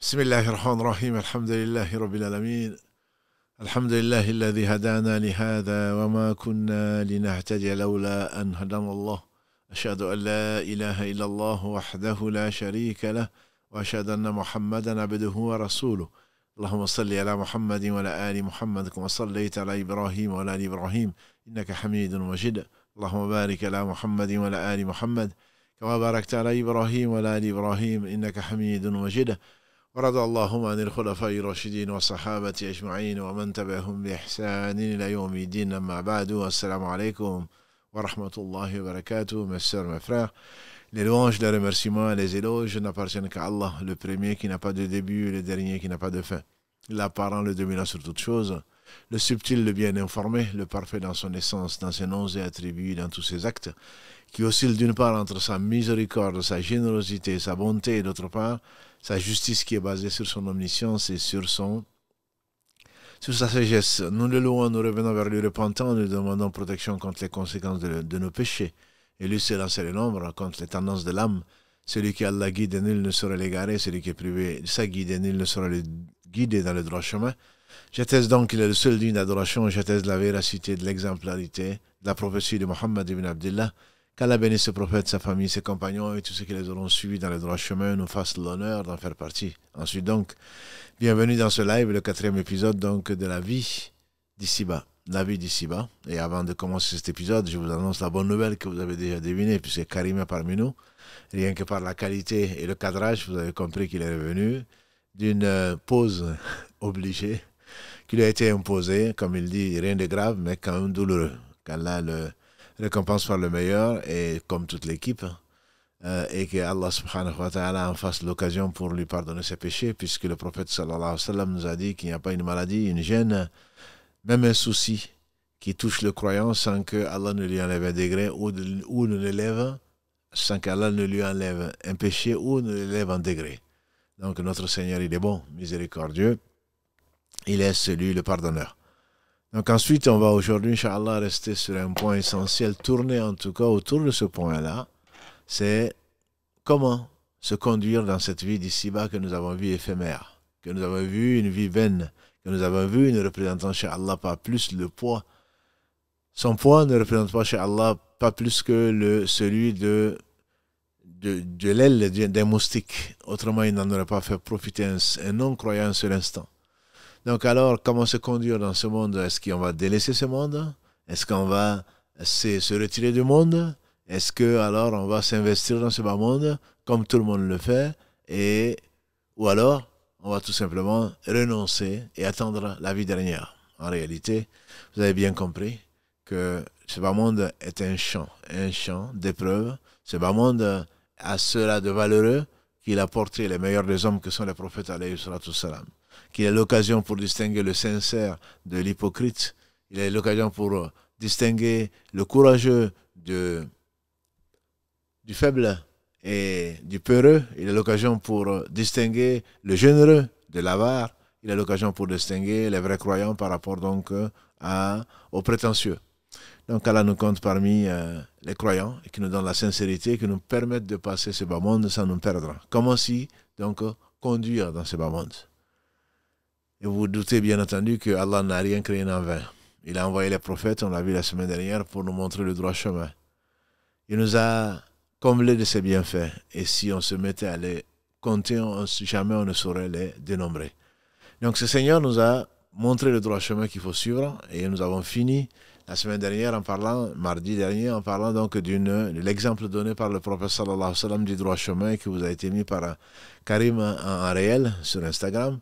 بسم الله الرحمن الرحيم الحمد لله رب العالمين الحمد لله الذي هدانا لهذا وما كنا لنهتدي لولا أن هدانا الله أشهد أن لا إله إلا الله وحده لا شريك له وأشهد أن محمدا عبده ورسوله اللهم صل على محمد وعلى آل محمد كما صليت على إبراهيم وعلى آل إبراهيم إنك حميد مجيد اللهم بارك على محمد وعلى آل محمد كما باركت على إبراهيم وعلى آل إبراهيم إنك حميد مجيد mes mes frères Les louanges, les remerciements, les éloges n'appartiennent qu'à Allah, le premier qui n'a pas de début, le dernier qui n'a pas de fin. L'apparent, le dominant sur toutes choses le subtil, le bien informé, le parfait dans son essence, dans ses noms et attributs, dans tous ses actes, qui oscille d'une part entre sa miséricorde, sa générosité, sa bonté, et d'autre part, sa justice qui est basée sur son omniscience et sur son sa sagesse. Nous le louons, nous revenons vers lui repentant, nous demandons protection contre les conséquences de, nos péchés. Et lui c'est lancer les nombres contre les tendances de l'âme. Celui qui a la guide, nul ne saurait l'égarer, Celui qui est privé de sa guide, nul ne sera le guidé dans le droit chemin. J'atteste donc qu'il est le seul digne d'adoration. J'atteste la véracité de l'exemplarité de la prophétie de Mohammed ibn Abdullah. Qu'Allah bénisse ce prophète, sa famille, ses compagnons et tous ceux qui les auront suivis dans le droit chemin nous fassent l'honneur d'en faire partie. Ensuite donc, bienvenue dans ce live, le quatrième épisode donc de la vie d'ici-bas. La vie d'ici-bas. Et avant de commencer cet épisode, je vous annonce la bonne nouvelle que vous avez déjà devinée, puisque Karim est parmi nous. Rien que par la qualité et le cadrage, vous avez compris qu'il est revenu d'une euh, pause obligée qui lui a été imposée. Comme il dit, rien de grave, mais quand même douloureux. Qu'Allah le récompense par le meilleur et comme toute l'équipe. Euh, et que Allah subhanahu wa ta'ala en fasse l'occasion pour lui pardonner ses péchés, puisque le prophète sallallahu alayhi wa sallam nous a dit qu'il n'y a pas une maladie, une gêne, même un souci qui touche le croyant sans que Allah ne lui enlève un degré ou, ou ne l'élève, sans qu'Allah ne lui enlève un péché ou ne l'élève un degré. Donc notre Seigneur, il est bon, miséricordieux, il est celui le pardonneur. Donc ensuite, on va aujourd'hui, Inch'Allah, rester sur un point essentiel, tourner en tout cas autour de ce point-là, c'est comment se conduire dans cette vie d'ici-bas que nous avons vue éphémère, que nous avons vue une vie vaine, que nous avons vue ne représentant chez pas plus le poids. Son poids ne représente pas chez pas plus que le, celui de, de, l'aile d'un moustique. Autrement, il n'en aurait pas fait profiter un, un non-croyant sur l'instant. Donc alors, comment se conduire dans ce monde Est-ce qu'on va délaisser ce monde Est-ce qu'on va se, retirer du monde Est-ce que alors on va s'investir dans ce bas monde comme tout le monde le fait et ou alors on va tout simplement renoncer et attendre la vie dernière. En réalité, vous avez bien compris que ce bas monde est un champ, un champ d'épreuves. Ce bas monde a cela de valeureux qu'il a porté les meilleurs des hommes que sont les prophètes alayhi salatu salam qu'il est l'occasion pour distinguer le sincère de l'hypocrite. Il est l'occasion pour distinguer le courageux de, du faible et du peureux. Il est l'occasion pour distinguer le généreux de l'avare. Il est l'occasion pour distinguer les vrais croyants par rapport donc à, aux prétentieux. Donc Allah nous compte parmi euh, les croyants et qui nous donne la sincérité, qui nous permettent de passer ce bas monde sans nous perdre. Comment si donc conduire dans ce bas monde et vous, doutez bien entendu que Allah n'a rien créé en vain. Il a envoyé les prophètes, on l'a vu la semaine dernière, pour nous montrer le droit chemin. Il nous a comblés de ses bienfaits. Et si on se mettait à les compter, jamais on ne saurait les dénombrer. Donc ce Seigneur nous a montré le droit chemin qu'il faut suivre. Et nous avons fini la semaine dernière en parlant, mardi dernier, en parlant donc d'une, de l'exemple donné par le prophète du droit chemin qui vous a été mis par Karim en réel sur Instagram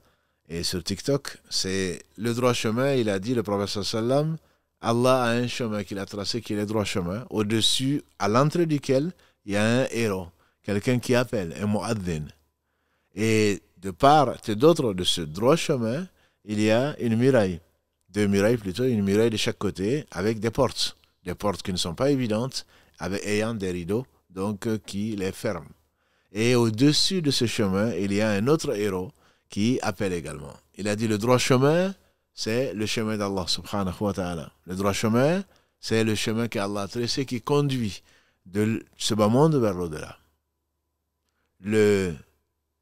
et sur TikTok, c'est le droit chemin. Il a dit, le professeur Sallam, Allah a un chemin qu'il a tracé qui est le droit chemin, au-dessus, à l'entrée duquel il y a un héros, quelqu'un qui appelle, un mu'addin. Et de part et d'autre de ce droit chemin, il y a une muraille, deux murailles plutôt, une muraille de chaque côté avec des portes, des portes qui ne sont pas évidentes, avec, ayant des rideaux, donc euh, qui les ferment. Et au-dessus de ce chemin, il y a un autre héros qui appelle également. Il a dit le droit chemin, c'est le chemin d'Allah subhanahu wa ta'ala. Le droit chemin, c'est le chemin qu'Allah a tracé qui conduit de ce bas monde vers l'au-delà. Le,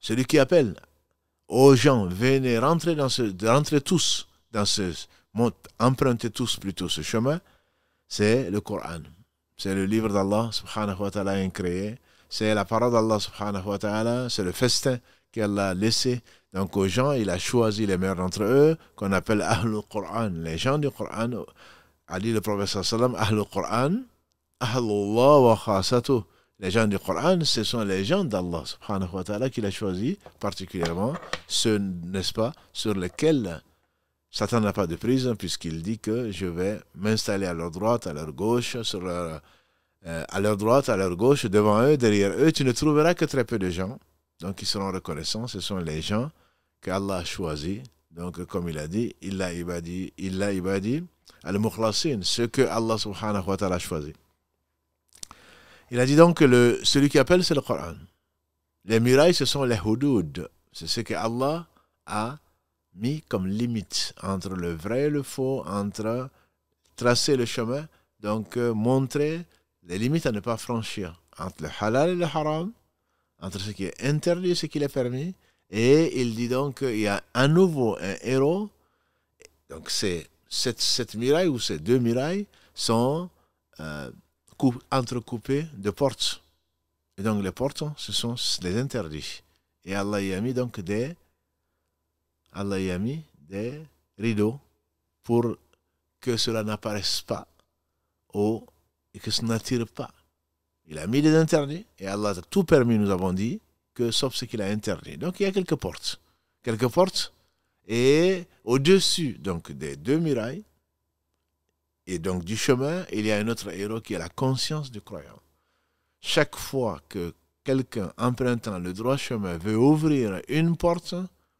celui qui appelle aux gens, venez rentrer, dans ce, rentrer tous dans ce monde, empruntez tous plutôt ce chemin, c'est le Coran. C'est le livre d'Allah subhanahu wa ta'ala C'est la parole d'Allah subhanahu wa ta'ala. C'est le festin qu'Allah a laissé. Donc aux gens, il a choisi les meilleurs d'entre eux, qu'on appelle Ahlul Qur'an, les gens du Qur'an. A dit le prophète Salam, Ahlul Qur'an, Ahlullah wa khasatu. Les gens du Qur'an, ce sont les gens d'Allah subhanahu wa ta'ala qu'il a choisi particulièrement, ceux, n'est-ce pas, sur lesquels Satan n'a pas de prise, puisqu'il dit que je vais m'installer à leur droite, à leur gauche, sur leur, euh, à leur droite, à leur gauche, devant eux, derrière eux. Tu ne trouveras que très peu de gens. Donc ils seront reconnaissants. Ce sont les gens qu'Allah a choisi. Donc, comme il a dit, il l'a ibadi, il l'a dit al-mukhlasin, ce que Allah subhanahu wa ta'ala a choisi. Il a dit donc que le, celui qui appelle, c'est le Coran. Les murailles, ce sont les houdouds, C'est ce que Allah a mis comme limite entre le vrai et le faux, entre tracer le chemin, donc euh, montrer les limites à ne pas franchir entre le halal et le haram, entre ce qui est interdit et ce qui est permis, et il dit donc qu'il y a à nouveau un héros. Donc c'est cette, cette ou ces deux mirailles sont euh, entrecoupées de portes. Et donc les portes, ce sont les interdits. Et Allah y a mis donc des, Allah y des rideaux pour que cela n'apparaisse pas au, et que cela n'attire pas. Il a mis des interdits et Allah a tout permis, nous avons dit, que sauf ce qu'il a interdit. Donc il y a quelques portes. Quelques portes. Et au-dessus donc des deux murailles et donc du chemin, il y a un autre héros qui est la conscience du croyant. Chaque fois que quelqu'un empruntant le droit chemin veut ouvrir une porte,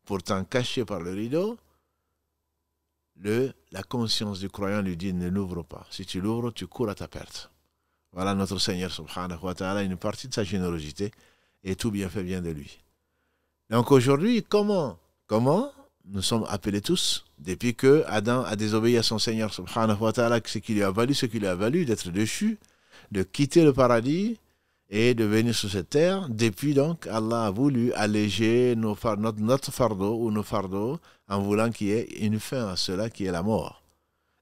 pourtant cachée par le rideau, le, la conscience du croyant lui dit ne l'ouvre pas. Si tu l'ouvres, tu cours à ta perte. Voilà notre Seigneur subhanahu wa ta'ala, une partie de sa générosité et tout fait vient de lui. Donc aujourd'hui, comment Comment nous sommes appelés tous, depuis que Adam a désobéi à son Seigneur subhanahu wa ta'ala, ce qui lui a valu, ce qui lui a valu d'être déchu, de quitter le paradis et de venir sur cette terre. Depuis donc, Allah a voulu alléger nos, notre, fardeau ou nos fardeaux en voulant qu'il y ait une fin à cela qui est la mort.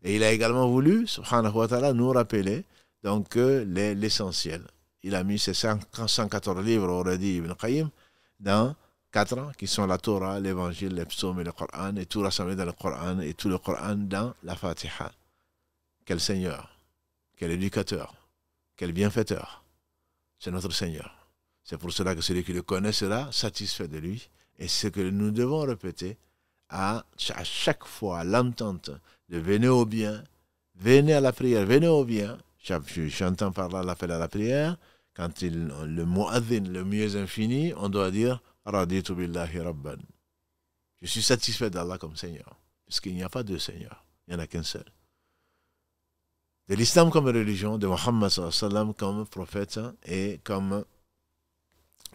Et il a également voulu, subhanahu wa ta'ala, nous rappeler donc l'essentiel il a mis ses 114 livres, au Ibn Qayyim, dans quatre ans, qui sont la Torah, l'Évangile, les psaumes et le Coran, et tout rassemblé dans le Coran, et tout le Coran dans la Fatiha. Quel Seigneur, quel éducateur, quel bienfaiteur. C'est notre Seigneur. C'est pour cela que celui qui le connaît sera satisfait de lui. Et ce que nous devons répéter à, à chaque fois, l'entente de venez au bien, venez à la prière, venez au bien. J'entends par là l'appel à la prière, quand il, le mu'adhin, le mieux infini, on doit dire Raditu billahi Je suis satisfait d'Allah comme Seigneur. puisqu'il n'y a pas de Seigneur, Il n'y en a qu'un seul. De l'islam comme religion, de Muhammad sallam comme prophète et comme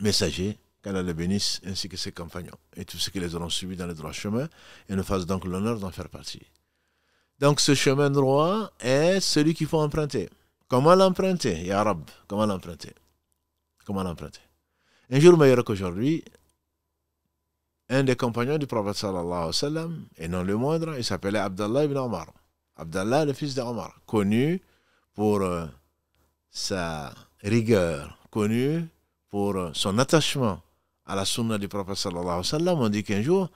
messager, qu'Allah le bénisse, ainsi que ses compagnons, et tous ceux qui les auront suivis dans le droit chemin, et nous fasse donc l'honneur d'en faire partie. Donc ce chemin droit est celui qu'il faut emprunter. Comment l'emprunter, Ya Rab Comment l'emprunter Comment l'emprunter Un jour meilleur qu'aujourd'hui, un des compagnons du prophète sallallahu alayhi sallam, et non le moindre, il s'appelait Abdallah ibn Omar. Abdallah, le fils d'Omar, connu pour euh, sa rigueur, connu pour euh, son attachement à la sunna du prophète sallallahu alayhi sallam. On dit qu'un jour,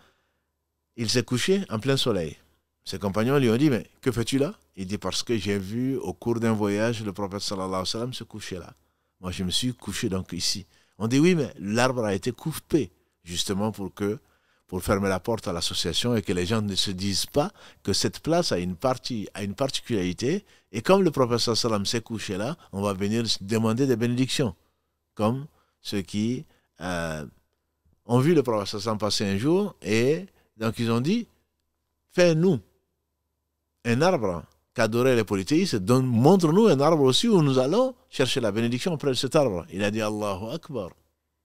il s'est couché en plein soleil. Ses compagnons lui ont dit, mais que fais-tu là Il dit, parce que j'ai vu au cours d'un voyage le prophète sallallahu alayhi wa sallam se coucher là. Moi, je me suis couché donc ici. On dit, oui, mais l'arbre a été coupé, justement pour que pour fermer la porte à l'association et que les gens ne se disent pas que cette place a une, partie, a une particularité. Et comme le prophète sallallahu alayhi wa sallam s'est couché là, on va venir demander des bénédictions. Comme ceux qui euh, ont vu le prophète sallallahu alayhi wa sallam passer un jour et donc ils ont dit, fais-nous un arbre qu'adoraient les polythéistes, montre-nous un arbre aussi où nous allons chercher la bénédiction auprès de cet arbre. Il a dit Allahu Akbar.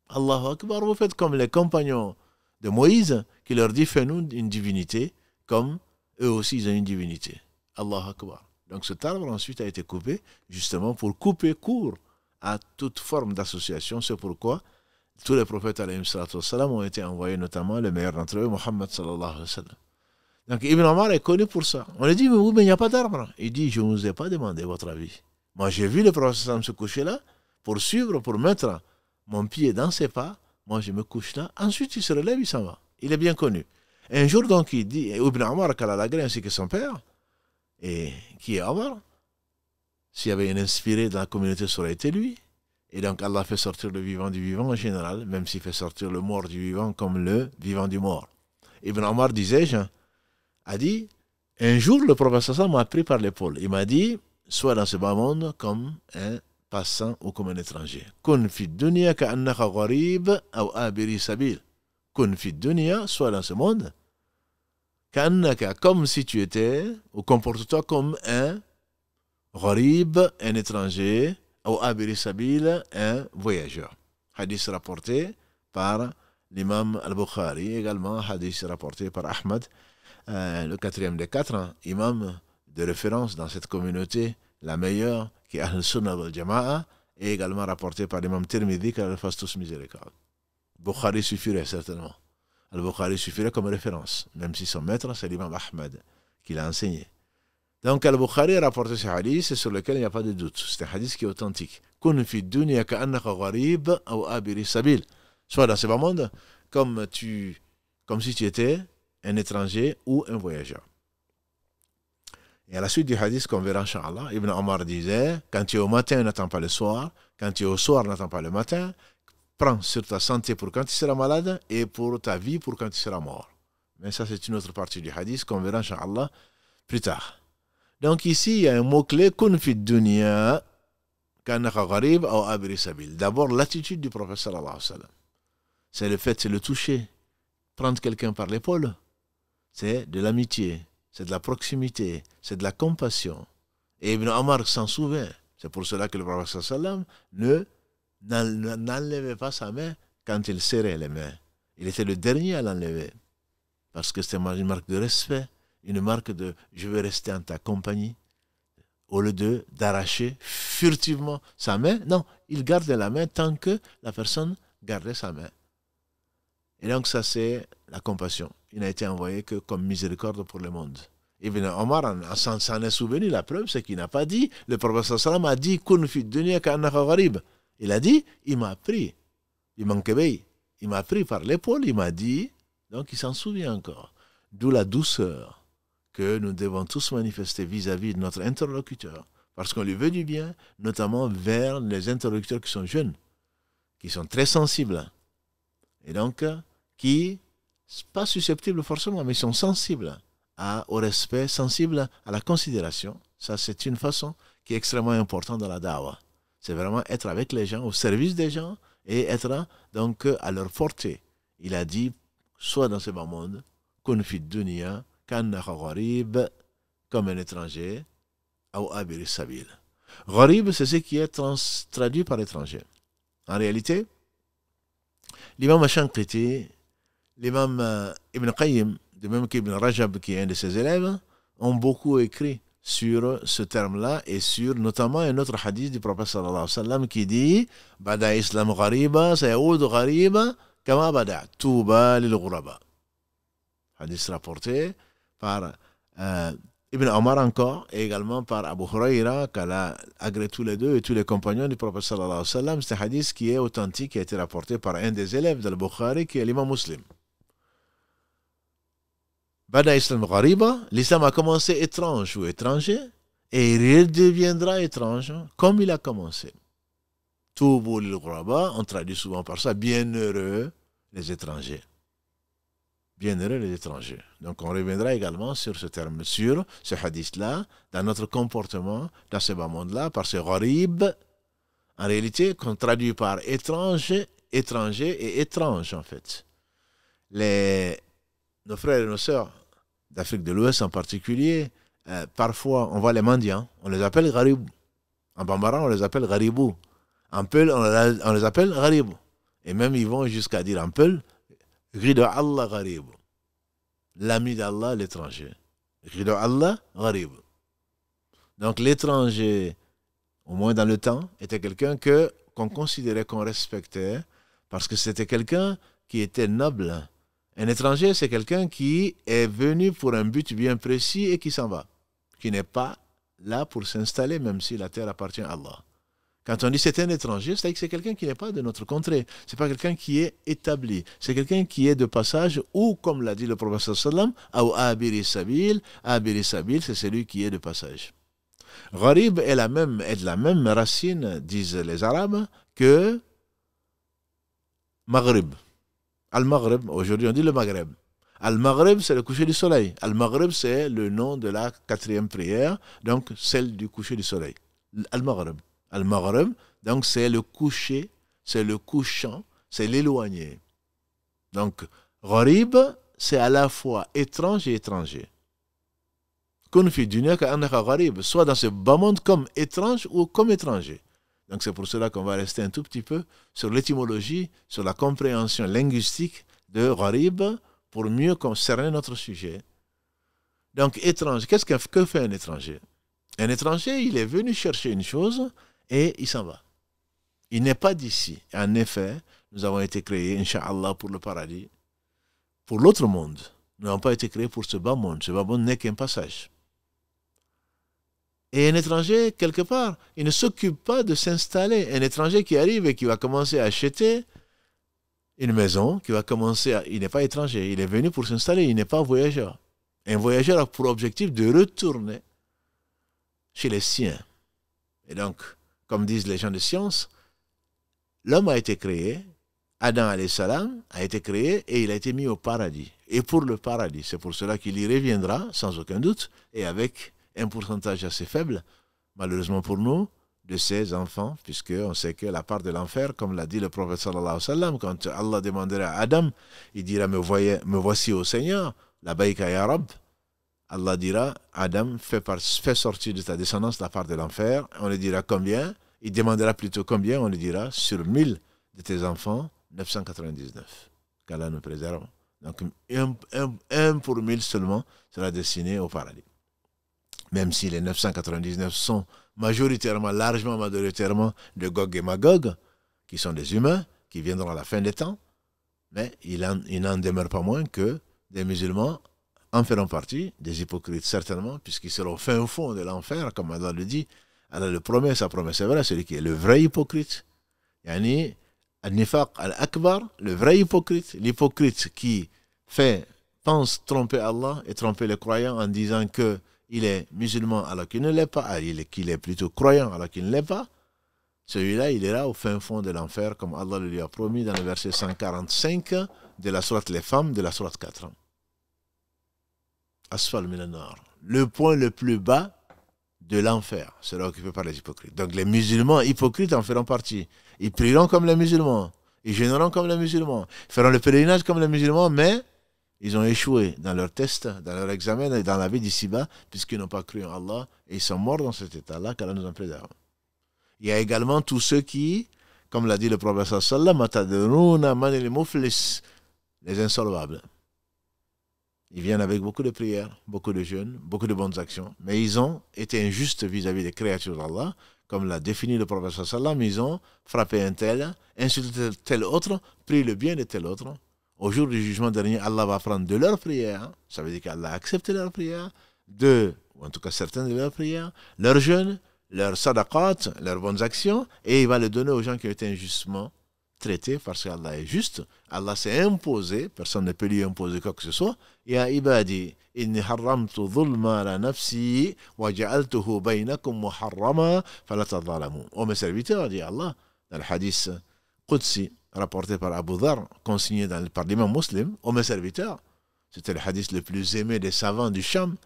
Allahu Akbar, vous faites comme les compagnons de Moïse qui leur dit fais-nous une divinité comme eux aussi ils ont une divinité. Allahu Akbar. Donc cet arbre ensuite a été coupé justement pour couper court à toute forme d'association. C'est pourquoi tous les prophètes ont été envoyés, notamment le meilleur d'entre eux, Mohammed sallallahu alayhi wa sallam. Donc Ibn Omar est connu pour ça. On lui dit, mais oui, mais il n'y a pas d'arbre. Il dit, je ne vous ai pas demandé votre avis. Moi, j'ai vu le prophète se coucher là pour suivre, pour mettre mon pied dans ses pas. Moi, je me couche là. Ensuite, il se relève, il s'en va. Il est bien connu. un jour, donc, il dit, Ibn Omar, lagré ainsi que son père, et qui est Omar, s'il y avait un inspiré dans la communauté, ça aurait été lui. Et donc, Allah fait sortir le vivant du vivant en général, même s'il fait sortir le mort du vivant comme le vivant du mort. Ibn Omar disait, je a dit Un jour, le prophète m'a pris par l'épaule. Il m'a dit Sois dans ce bas monde comme un passant ou comme un étranger. Kun fi dunya ka annaka gharib ou Kun fi sois dans ce monde. comme si tu étais, ou comporte-toi comme un gharib, un étranger, ou abirisabil, un voyageur. Hadith rapporté par l'imam al-Bukhari, également hadith rapporté par Ahmad euh, le quatrième des quatre hein, imams de référence dans cette communauté, la meilleure, qui est Al-Sunnah al-Jama'a, et également rapporté par l'imam Tirmidhi, qu'elle fasse tous miséricorde. Bukhari suffirait certainement. Al-Bukhari suffirait comme référence, même si son maître, c'est l'imam Ahmed qui l'a enseigné. Donc Al-Bukhari a rapporté ce hadith sur lequel il n'y a pas de doute. C'est un hadith qui est authentique. soit dans ce bas monde comme, tu, comme si tu étais un étranger ou un voyageur. Et à la suite du hadith qu'on verra, Inch'Allah, Ibn Omar disait Quand tu es au matin, n'attends pas le soir. Quand tu es au soir, n'attends pas le matin. Prends sur ta santé pour quand tu seras malade et pour ta vie pour quand tu seras mort. Mais ça, c'est une autre partie du hadith qu'on verra, Inch'Allah, plus tard. Donc ici, il y a un mot-clé Kun dunya D'abord, l'attitude du prophète sallallahu C'est le fait, c'est le toucher. Prendre quelqu'un par l'épaule c'est de l'amitié, c'est de la proximité, c'est de la compassion. Et Ibn Omar s'en souvient. C'est pour cela que le prophète sallam ne n'enlevait pas sa main quand il serrait les mains. Il était le dernier à l'enlever. Parce que c'était une marque de respect, une marque de je veux rester en ta compagnie. Au lieu de d'arracher furtivement sa main, non, il gardait la main tant que la personne gardait sa main. Et donc ça c'est la compassion il n'a été envoyé que comme miséricorde pour le monde. Ibn Omar s'en est souvenu, la preuve c'est qu'il n'a pas dit, le prophète sallam a dit, il a dit, il m'a pris, il il m'a pris par l'épaule, il m'a dit, donc il s'en souvient encore. D'où la douceur que nous devons tous manifester vis à -vis de notre interlocuteur, parce qu'on lui veut du bien, notamment vers les interlocuteurs qui sont jeunes, qui sont très sensibles, hein. et donc qui pas susceptibles forcément, mais sont sensibles à, au respect, sensibles à la considération. Ça, c'est une façon qui est extrêmement importante dans la dawa. C'est vraiment être avec les gens, au service des gens et être donc à leur portée. Il a dit, soit dans ce bas monde, comme un étranger, ou abir sabil. Gharib, c'est ce qui est traduit par étranger. En réalité, l'imam Kiti l'imam euh, Ibn Qayyim, de même qu'Ibn Rajab, qui est un de ses élèves, ont beaucoup écrit sur ce terme-là et sur notamment un autre hadith du prophète sallallahu alayhi wa sallam qui dit « Bada islamu ghariba, sayaoud ghariba, kama bada, touba lil ghuraba » Hadith rapporté par euh, Ibn Omar encore et également par Abu Huraira qu'elle a agré tous les deux et tous les compagnons du prophète sallallahu alayhi wa sallam. C'est un hadith qui est authentique qui a été rapporté par un des élèves de bukhari qui est l'imam muslim. Bada Islam Ghariba, l'islam a commencé étrange ou étranger, et il redeviendra étrange, hein, comme il a commencé. Tout on traduit souvent par ça, bienheureux les étrangers. Bienheureux les étrangers. Donc on reviendra également sur ce terme, sur ce hadith-là, dans notre comportement dans ce bas monde-là, par ce Gharib, en réalité, qu'on traduit par étrange, étranger et étrange en fait. Les nos frères et nos sœurs d'Afrique de l'Ouest en particulier, euh, parfois on voit les mendiants, on les appelle garibou. En bambara, on les appelle garibou. En peul, on, les appelle garibou. Et même ils vont jusqu'à dire en peul, Allah garibou. L'ami d'Allah, l'étranger. Rido Allah garibou. Donc l'étranger, au moins dans le temps, était quelqu'un que qu'on considérait qu'on respectait parce que c'était quelqu'un qui était noble, un étranger, c'est quelqu'un qui est venu pour un but bien précis et qui s'en va, qui n'est pas là pour s'installer, même si la terre appartient à Allah. Quand on dit c'est un étranger, c'est-à-dire que c'est quelqu'un qui n'est pas de notre contrée. C'est pas quelqu'un qui est établi. C'est quelqu'un qui est de passage ou, comme l'a dit le professeur sallam, ou abir sabil. abir sabil, c'est celui qui est de passage. Gharib est, la même, est de la même racine, disent les Arabes, que Maghrib. Al-Maghreb, aujourd'hui on dit le Maghreb. Al-Maghreb, c'est le coucher du soleil. Al-Maghreb, c'est le nom de la quatrième prière, donc celle du coucher du soleil. Al-Maghreb. Al-Maghreb, donc c'est le coucher, c'est le couchant, c'est l'éloigné. Donc, Gharib, c'est à la fois étrange et étranger. Soit dans ce bas monde comme étrange ou comme étranger. Donc c'est pour cela qu'on va rester un tout petit peu sur l'étymologie, sur la compréhension linguistique de Gharib pour mieux concerner notre sujet. Donc étranger, qu'est-ce que fait un étranger Un étranger, il est venu chercher une chose et il s'en va. Il n'est pas d'ici. En effet, nous avons été créés, inshallah, pour le paradis, pour l'autre monde. Nous n'avons pas été créés pour ce bas monde. Ce bas monde n'est qu'un passage. Et un étranger, quelque part, il ne s'occupe pas de s'installer. Un étranger qui arrive et qui va commencer à acheter une maison, qui va commencer à... Il n'est pas étranger, il est venu pour s'installer, il n'est pas voyageur. Un voyageur a pour objectif de retourner chez les siens. Et donc, comme disent les gens de science, l'homme a été créé, Adam salam a été créé et il a été mis au paradis. Et pour le paradis, c'est pour cela qu'il y reviendra, sans aucun doute, et avec un pourcentage assez faible, malheureusement pour nous, de ces enfants, puisqu'on sait que la part de l'enfer, comme l'a dit le prophète sallallahu alayhi wa sallam, quand Allah demandera à Adam, il dira me, me voici au Seigneur, la baïka ya Allah dira Adam, fais, sortir de ta descendance la part de l'enfer. On lui dira combien Il demandera plutôt combien On lui dira sur 1000 de tes enfants, 999. Qu'Allah nous préserve. Donc, un, un pour mille seulement sera destiné au paradis même si les 999 sont majoritairement, largement majoritairement de Gog et Magog, qui sont des humains, qui viendront à la fin des temps, mais il n'en demeure pas moins que des musulmans en feront partie, des hypocrites certainement, puisqu'ils seront fin au fond de l'enfer, comme Allah le dit. Allah le promet, sa promesse est vraie, celui qui est le vrai hypocrite. Yani, al-nifaq al-akbar, le vrai hypocrite, l'hypocrite qui fait, pense tromper Allah et tromper les croyants en disant que il est musulman alors qu'il ne l'est pas, ah, il est, qu'il est plutôt croyant alors qu'il ne l'est pas, celui-là, il est là au fin fond de l'enfer, comme Allah lui a promis dans le verset 145 de la sourate Les Femmes, de la sourate 4. Asphal Milanar. Le point le plus bas de l'enfer sera occupé par les hypocrites. Donc les musulmans hypocrites en feront partie. Ils prieront comme les musulmans. Ils gêneront comme les musulmans. Ils feront le pèlerinage comme les musulmans, mais ils ont échoué dans leur test, dans leur examen et dans la vie d'ici-bas, puisqu'ils n'ont pas cru en Allah et ils sont morts dans cet état-là, qu'Allah nous en préserve. Il y a également tous ceux qui, comme l'a dit le prophète sallallahu les insolvables. Ils viennent avec beaucoup de prières, beaucoup de jeûnes, beaucoup de bonnes actions, mais ils ont été injustes vis-à-vis des créatures d'Allah, comme l'a défini le prophète sallallahu ils ont frappé un tel, insulté tel autre, pris le bien de tel autre, au jour du jugement dernier, Allah va prendre de leurs prières, ça veut dire qu'Allah accepte leurs prières, de, ou en tout cas certaines de leurs prières, leurs jeûnes, leurs sadaqat, leurs bonnes actions, et il va les donner aux gens qui ont été injustement traités, parce qu'Allah est juste, Allah s'est imposé, personne ne peut lui imposer quoi que ce soit. Ya ibadi, inni harramtu dhulma la nafsi, wa ja'altuhu baynakum muharrama, falatadhalamu. Ô oh mes serviteurs, dit Allah, dans le hadith Qudsi, rapporté par Abu Dhar, consigné dans le parlement musulman, ô mes serviteurs, c'était le hadith le plus aimé des savants du Cham,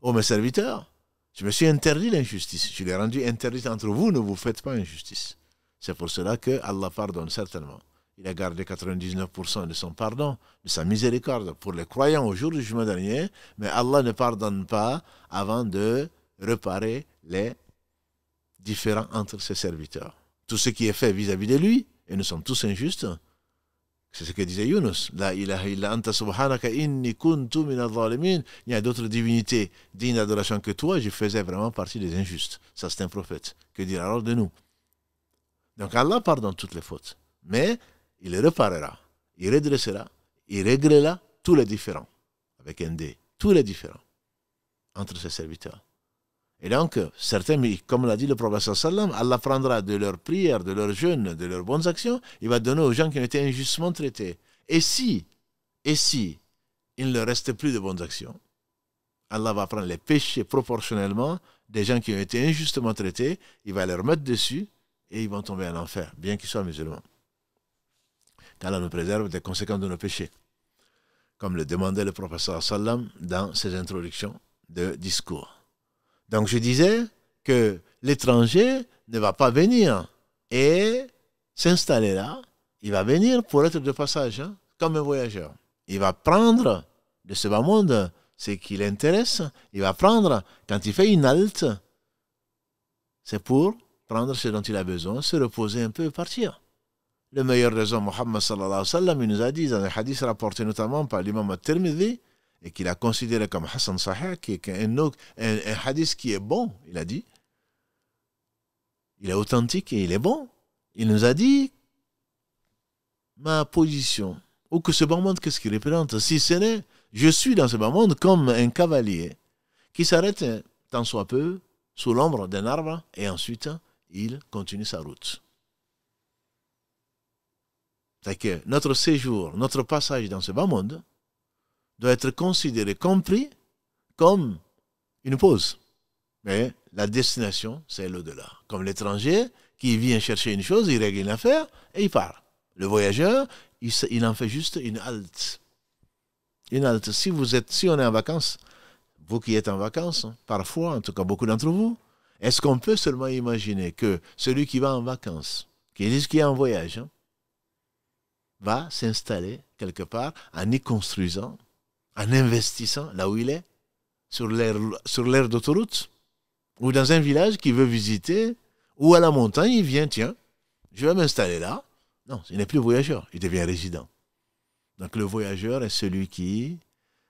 ô mes serviteurs, je me suis interdit l'injustice, je l'ai rendu interdit entre vous, ne vous faites pas injustice. C'est pour cela que Allah pardonne certainement. Il a gardé 99% de son pardon, de sa miséricorde pour les croyants au jour du jugement dernier, mais Allah ne pardonne pas avant de réparer les différends entre ses serviteurs. Tout ce qui est fait vis à -vis de lui, et nous sommes tous injustes. C'est ce que disait Yunus. La ilaha illa anta subhanaka inni Il y a d'autres divinités dignes d'adoration que toi. Je faisais vraiment partie des injustes. Ça, c'est un prophète. Que dira alors de nous Donc Allah pardonne toutes les fautes. Mais il les réparera. Il redressera. Il réglera tous les différents. Avec un D. Tous les différents. Entre ses serviteurs. Et donc, certains, comme l'a dit le professeur sallam, Allah prendra de leurs prières, de leurs jeûnes, de leurs bonnes actions, il va donner aux gens qui ont été injustement traités. Et si, et si, il ne reste plus de bonnes actions, Allah va prendre les péchés proportionnellement des gens qui ont été injustement traités, il va les remettre dessus et ils vont tomber en enfer, bien qu'ils soient musulmans. Qu'Allah nous préserve des conséquences de nos péchés, comme le demandait le professeur sallam dans ses introductions de discours. Donc je disais que l'étranger ne va pas venir et s'installer là. Il va venir pour être de passage, hein, comme un voyageur. Il va prendre de ce bas monde ce qui l'intéresse. Il va prendre, quand il fait une halte, c'est pour prendre ce dont il a besoin, se reposer un peu et partir. Le meilleur raison, Mohammed sallallahu alayhi wa sallam, nous a dit dans un hadith rapporté notamment par l'imam al-Tirmidhi, et qu'il a considéré comme Hassan Sahih, qui est un, hadith qui est bon, il a dit. Il est authentique et il est bon. Il nous a dit ma position, ou que ce bas monde, qu'est-ce qu'il représente Si ce n'est, je suis dans ce bas monde comme un cavalier qui s'arrête tant soit peu sous l'ombre d'un arbre et ensuite il continue sa route. C'est que notre séjour, notre passage dans ce bas monde, doit être considéré, compris comme une pause. Mais la destination, c'est l'au-delà. Comme l'étranger qui vient chercher une chose, il règle une affaire et il part. Le voyageur, il, en fait juste une halte. Une halte. Si vous êtes, si on est en vacances, vous qui êtes en vacances, hein, parfois, en tout cas beaucoup d'entre vous, est-ce qu'on peut seulement imaginer que celui qui va en vacances, qui dit qu'il est en voyage, hein, va s'installer quelque part en y construisant en investissant là où il est, sur l'aire d'autoroute, ou dans un village qu'il veut visiter, ou à la montagne, il vient, tiens, je vais m'installer là. Non, il n'est plus voyageur, il devient résident. Donc le voyageur est celui qui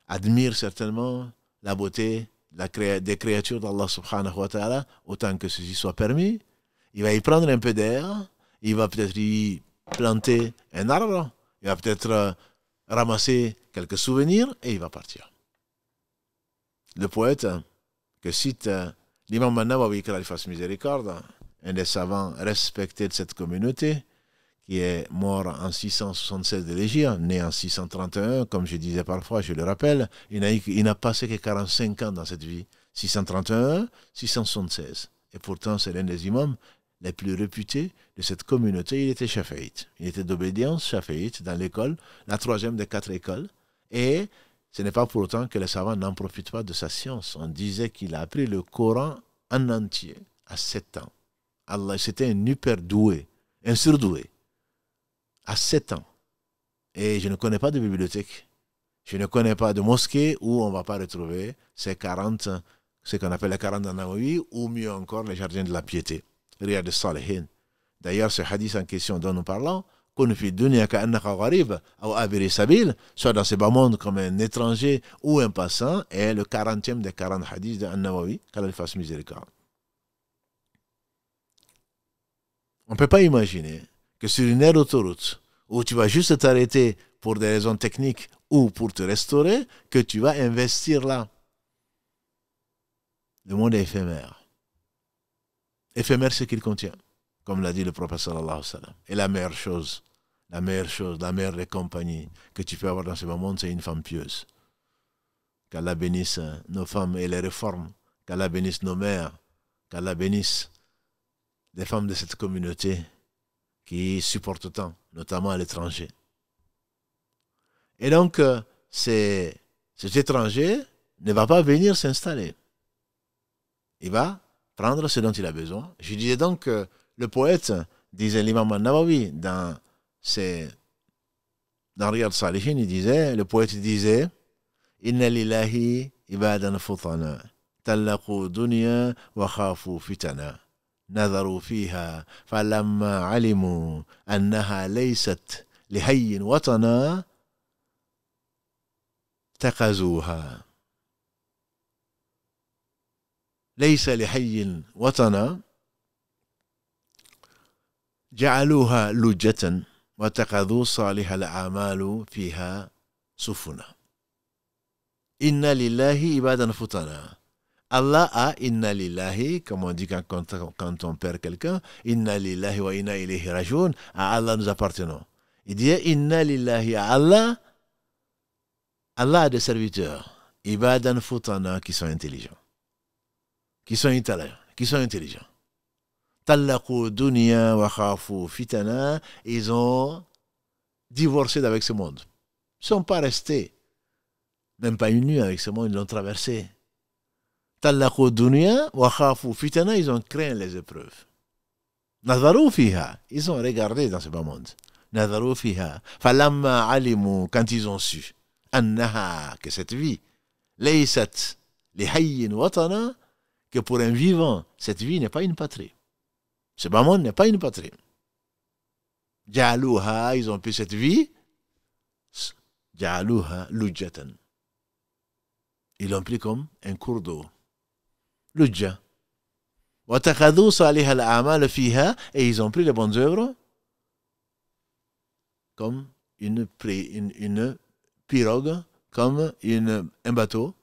admire certainement la beauté la des créatures d'Allah subhanahu wa ta'ala, autant que ceci soit permis. Il va y prendre un peu d'air, il va peut-être y planter un arbre, il va peut-être euh, ramasser quelques souvenirs et il va partir. Le poète que cite euh, l'imam Nawawi, miséricorde, un des savants respectés de cette communauté, qui est mort en 676 de l'Égypte, né en 631, comme je disais parfois, je le rappelle, il n'a passé que 45 ans dans cette vie. 631, 676. Et pourtant, c'est l'un des imams les plus réputés de cette communauté, il était chaféite. Il était d'obédience chaféite dans l'école, la troisième des quatre écoles. Et ce n'est pas pour autant que les savants n'en profite pas de sa science. On disait qu'il a appris le Coran en entier à sept ans. Allah, c'était un hyper doué, un surdoué, à sept ans. Et je ne connais pas de bibliothèque. Je ne connais pas de mosquée où on ne va pas retrouver ces 40, ce qu'on appelle les 40 d'Anaoui, ou mieux encore les jardins de la piété. Riyad al-Salihin. D'ailleurs, ce hadith en question dont nous parlons, soit dans ce bas monde comme un étranger ou un passant, est le 40e des 40 hadiths de An-Nawawi, qu'Allah fasse miséricorde. On ne peut pas imaginer que sur une aire autoroute, où tu vas juste t'arrêter pour des raisons techniques ou pour te restaurer, que tu vas investir là. Le monde est éphémère éphémère ce qu'il contient, comme l'a dit le prophète Allah Et la meilleure chose, la meilleure chose, la meilleure compagnie que tu peux avoir dans ce monde, c'est une femme pieuse. Qu'Allah bénisse euh, nos femmes et les réformes. Qu'Allah bénisse nos mères. Qu'Allah bénisse les femmes de cette communauté qui supportent tant, notamment à l'étranger. Et donc, euh, cet étranger ne va pas venir s'installer. Il va prendre ce dont il a besoin. Je disais donc que le poète disait l'imam Nawawi dans ses dans Riyad Salihin, il disait, le poète disait, Inna lillahi ibadan futana, tallaqu dunya wa khafu fitana, fiha, فيها فلما alimu Lihain laysat لهي watana, اتخذوها ليس لحي وطنا جعلوها لجة واتخذوا صالح الأعمال فيها سفنا إن لله عبادا فتنا Allah a inna lillahi, comme on dit quand, quand on perd quelqu'un, inna lillahi wa inna ilayhi rajoun, à Allah nous appartenons. Il dit inna lillahi à Allah, Allah a des serviteurs, ibadan futana qui sont intelligents. qui sont intelligents, qui sont intelligents. fitana, ils ont divorcé avec ce monde. Ils ne sont pas restés, même pas une nuit avec ce monde, ils l'ont traversé. Talakou dunya fitana, ils ont craint les épreuves. Nazaru fiha, ils ont regardé dans ce bas monde. Nazaru fiha, falamma alimu, quand ils ont su, annaha, que cette vie, les lihayyin watana, pour un vivant, cette vie n'est pas une patrie. Ce n'est pas une patrie. ils ont pris cette vie. Ils l'ont pris comme un cours d'eau. salih al fiha, et ils ont pris les bonnes œuvres comme une, une, pirogue, comme un bateau,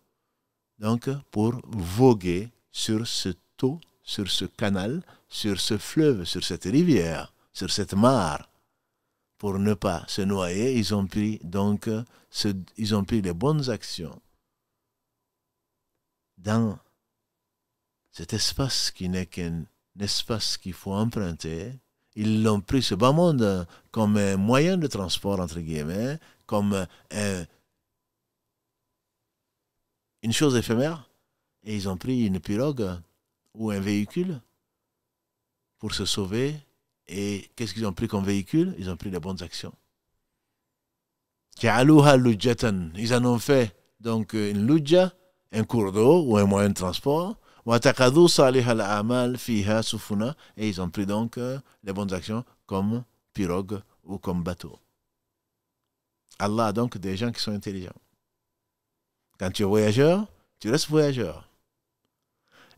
donc pour voguer sur ce taux, sur ce canal, sur ce fleuve, sur cette rivière, sur cette mare. Pour ne pas se noyer, ils ont pris donc ils ont pris les bonnes actions. Dans cet espace qui n'est qu'un espace qu'il faut emprunter, ils l'ont pris ce bas monde comme un moyen de transport, entre guillemets, comme une chose éphémère, et ils ont pris une pirogue ou un véhicule pour se sauver. Et qu'est-ce qu'ils ont pris comme véhicule Ils ont pris les bonnes actions. Ils en ont fait donc une lujja, un cours d'eau ou un moyen de transport. Et ils ont pris donc euh, les bonnes actions comme pirogue ou comme bateau. Allah a donc des gens qui sont intelligents. Quand tu es voyageur, tu restes voyageur.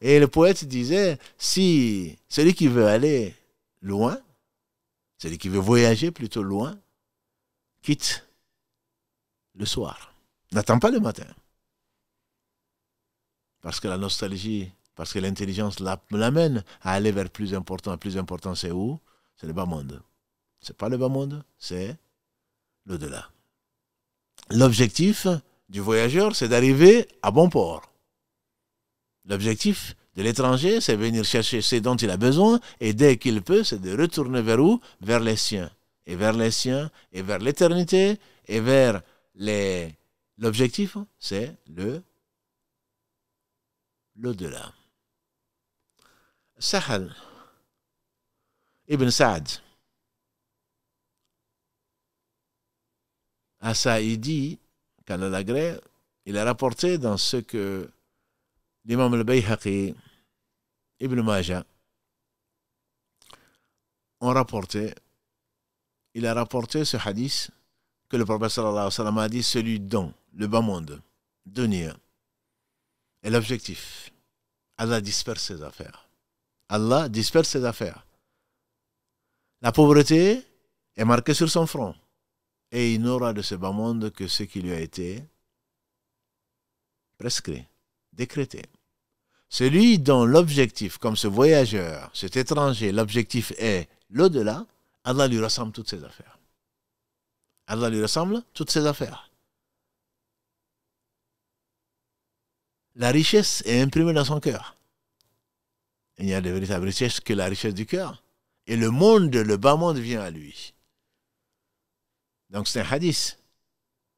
Et le poète disait, si celui qui veut aller loin, celui qui veut voyager plutôt loin, quitte le soir. N'attends pas le matin. Parce que la nostalgie, parce que l'intelligence l'amène à aller vers plus important. Plus important, c'est où C'est le bas monde. C'est pas le bas monde, c'est l'au-delà. L'objectif du voyageur, c'est d'arriver à bon port. L'objectif de l'étranger, c'est venir chercher ce dont il a besoin, et dès qu'il peut, c'est de retourner vers où Vers les siens. Et vers les siens, et vers l'éternité, et vers les... L'objectif, c'est le l'au-delà. Sahal, Ibn Saad, à Saïdi, Canada il a rapporté dans ce que L'imam al-Bayhaqi, Ibn Majah ont rapporté, il a rapporté ce hadith que le prophète sallallahu a dit celui dont le bas monde, donner, est l'objectif. Allah disperse ses affaires. Allah disperse ses affaires. La pauvreté est marquée sur son front et il n'aura de ce bas monde que ce qui lui a été prescrit, décrété. Celui dont l'objectif, comme ce voyageur, cet étranger, l'objectif est l'au-delà, Allah lui rassemble toutes ses affaires. Allah lui rassemble toutes ses affaires. La richesse est imprimée dans son cœur. Il n'y a de véritable richesse que la richesse du cœur. Et le monde, le bas monde vient à lui. Donc c'est un hadith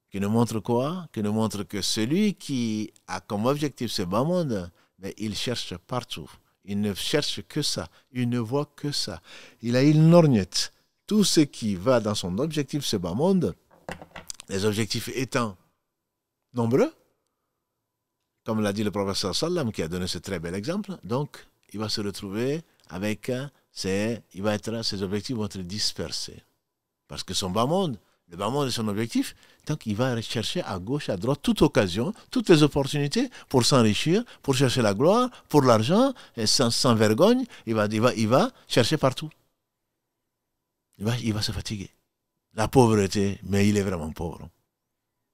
qui nous montre quoi Qui nous montre que celui qui a comme objectif ce bas monde, mais il cherche partout. Il ne cherche que ça. Il ne voit que ça. Il a une lorgnette. Tout ce qui va dans son objectif, ce bas monde, les objectifs étant nombreux, comme l'a dit le professeur Sallam qui a donné ce très bel exemple, donc il va se retrouver avec euh, ses, il va être, ses objectifs vont être dispersés. Parce que son bas monde le bas de son objectif, tant qu'il va chercher à gauche, à droite, toute occasion, toutes les opportunités pour s'enrichir, pour chercher la gloire, pour l'argent, sans, sans, vergogne, il va, il, il va chercher partout. Il va, se fatiguer. La pauvreté, mais il est vraiment pauvre. Hein.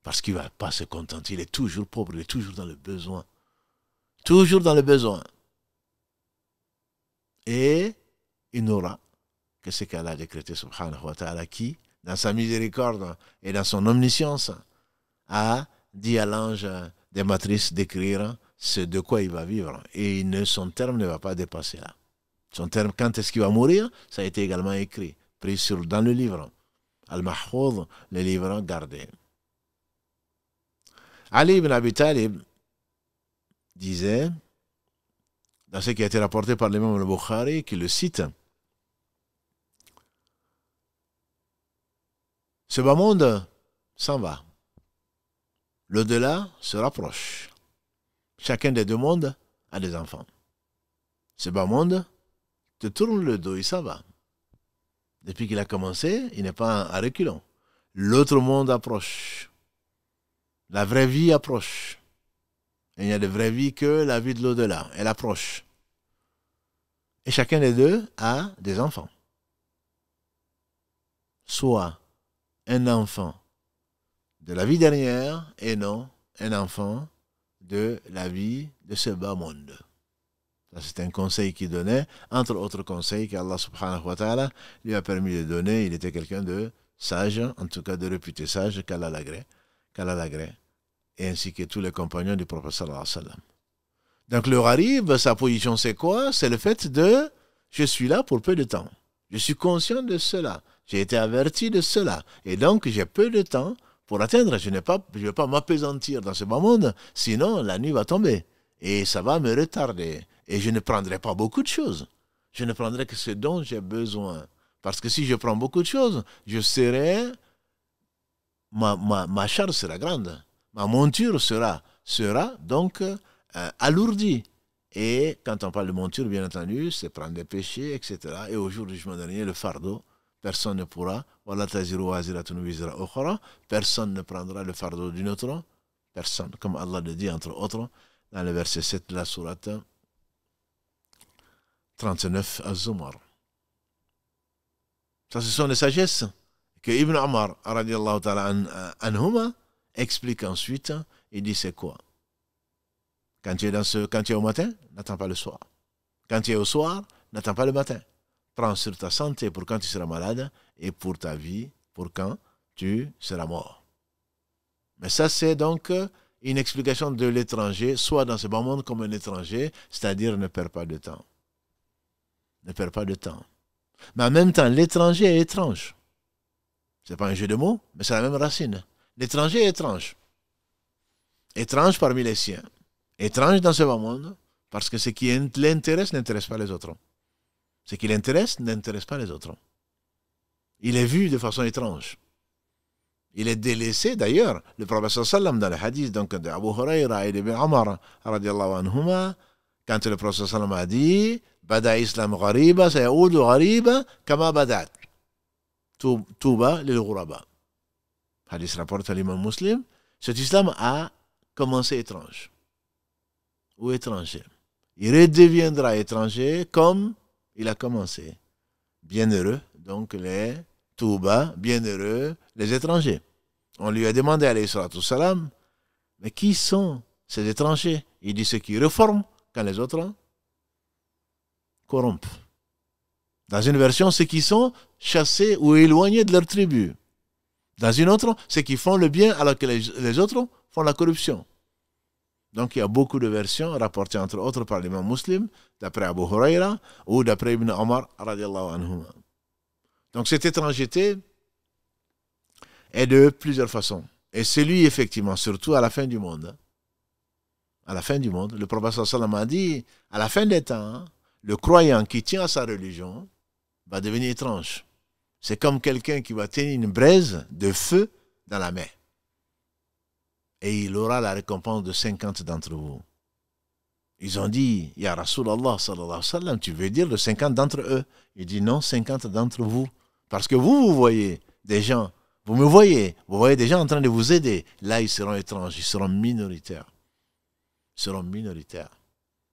parce qu'il ne va pas se contenter, il est toujours pauvre, il est toujours dans le besoin. Toujours dans le besoin. Et il n'aura que ce qu'Allah a décrété, subhanahu wa ta'ala, qui dans sa miséricorde et dans son omniscience, a dit à l'ange des matrices d'écrire ce de quoi il va vivre. Et son terme ne va pas dépasser là. Son terme, quand est-ce qu'il va mourir, ça a été également écrit, pris sur, dans le livre. Al-Mahfoud, le livre gardé. Ali ibn Abi Talib disait, dans ce qui a été rapporté par l'imam al-Bukhari, qui le cite, Ce bas monde s'en va. L'au-delà se rapproche. Chacun des deux mondes a des enfants. Ce bas monde te tourne le dos, il s'en va. Depuis qu'il a commencé, il n'est pas à reculant. L'autre monde approche. La vraie vie approche. il n'y a de vraie vie que la vie de l'au-delà. Elle approche. Et chacun des deux a des enfants. Soit un enfant de la vie dernière et non un enfant de la vie de ce bas monde. C'est un conseil qu'il donnait, entre autres conseils qu'Allah subhanahu wa ta'ala lui a permis de donner. Il était quelqu'un de sage, en tout cas de réputé sage, qu'Allah l'agrée, et ainsi que tous les compagnons du prophète Donc leur arrive sa position c'est quoi C'est le fait de « je suis là pour peu de temps ». Je suis conscient de cela. J'ai été averti de cela. Et donc, j'ai peu de temps pour atteindre. Je ne vais pas m'apesantir dans ce bas monde, sinon la nuit va tomber. Et ça va me retarder. Et je ne prendrai pas beaucoup de choses. Je ne prendrai que ce dont j'ai besoin. Parce que si je prends beaucoup de choses, je serai... Ma, ma, charge sera grande. Ma monture sera, sera donc euh, alourdie. Et quand on parle de monture, bien entendu, c'est prendre des péchés, etc. Et au jour du jugement dernier, le fardeau Personne ne pourra. Personne ne prendra le fardeau d'une autre. Personne. Comme Allah le dit, entre autres, dans le verset 7 de la sourate 39 à Zumar. Ça, ce sont les sagesses que Ibn Omar, anhuma, explique ensuite. Il dit c'est quoi Quand tu es dans ce, quand tu es au matin, n'attends pas le soir. Quand tu es au soir, n'attends pas le matin prends sur ta santé pour quand tu seras malade et pour ta vie pour quand tu seras mort. Mais ça, c'est donc euh, une explication de l'étranger, soit dans ce bon monde comme un étranger, c'est-à-dire ne perds pas de temps. Ne perds pas de temps. Mais en même temps, l'étranger est étrange. Ce n'est pas un jeu de mots, mais c'est la même racine. L'étranger est étrange. Étrange parmi les siens. Étrange dans ce bon monde, parce que ce qui l'intéresse n'intéresse pas les autres. Ce qui l'intéresse n'intéresse pas les autres. Hein. Il est vu de façon étrange. Il est délaissé d'ailleurs. Le prophète sallam dans le hadith donc de Abu Huraira et de Omar anhuma, quand le prophète sallam a dit Bada Islam ghariba, sayaoud ghariba, kama badat. Touba lil ghuraba. Hadith rapporté à l'imam muslim. Cet islam a commencé étrange ou étranger. Il redeviendra étranger comme il a commencé. Bienheureux, donc les Touba, bienheureux, les étrangers. On lui a demandé, alayhi salam, mais qui sont ces étrangers Il dit ceux qui réforment quand les autres corrompent. Dans une version, ceux qui sont chassés ou éloignés de leur tribu. Dans une autre, ceux qui font le bien alors que les autres font la corruption. Donc il y a beaucoup de versions rapportées entre autres par l'imam musulmans, d'après Abu Huraira ou d'après Ibn Omar. Donc cette étrangeté est de plusieurs façons. Et c'est lui effectivement, surtout à la fin du monde. Hein. À la fin du monde, le prophète sallam a dit, à la fin des temps, hein, le croyant qui tient à sa religion va devenir étrange. C'est comme quelqu'un qui va tenir une braise de feu dans la mer et il aura la récompense de 50 d'entre vous. Ils ont dit, Ya Rasulallah sallallahu alayhi wa sallam, tu veux dire le 50 d'entre eux Il dit non, 50 d'entre vous. Parce que vous, vous voyez des gens, vous me voyez, vous voyez des gens en train de vous aider. Là, ils seront étranges, ils seront minoritaires. Ils seront minoritaires.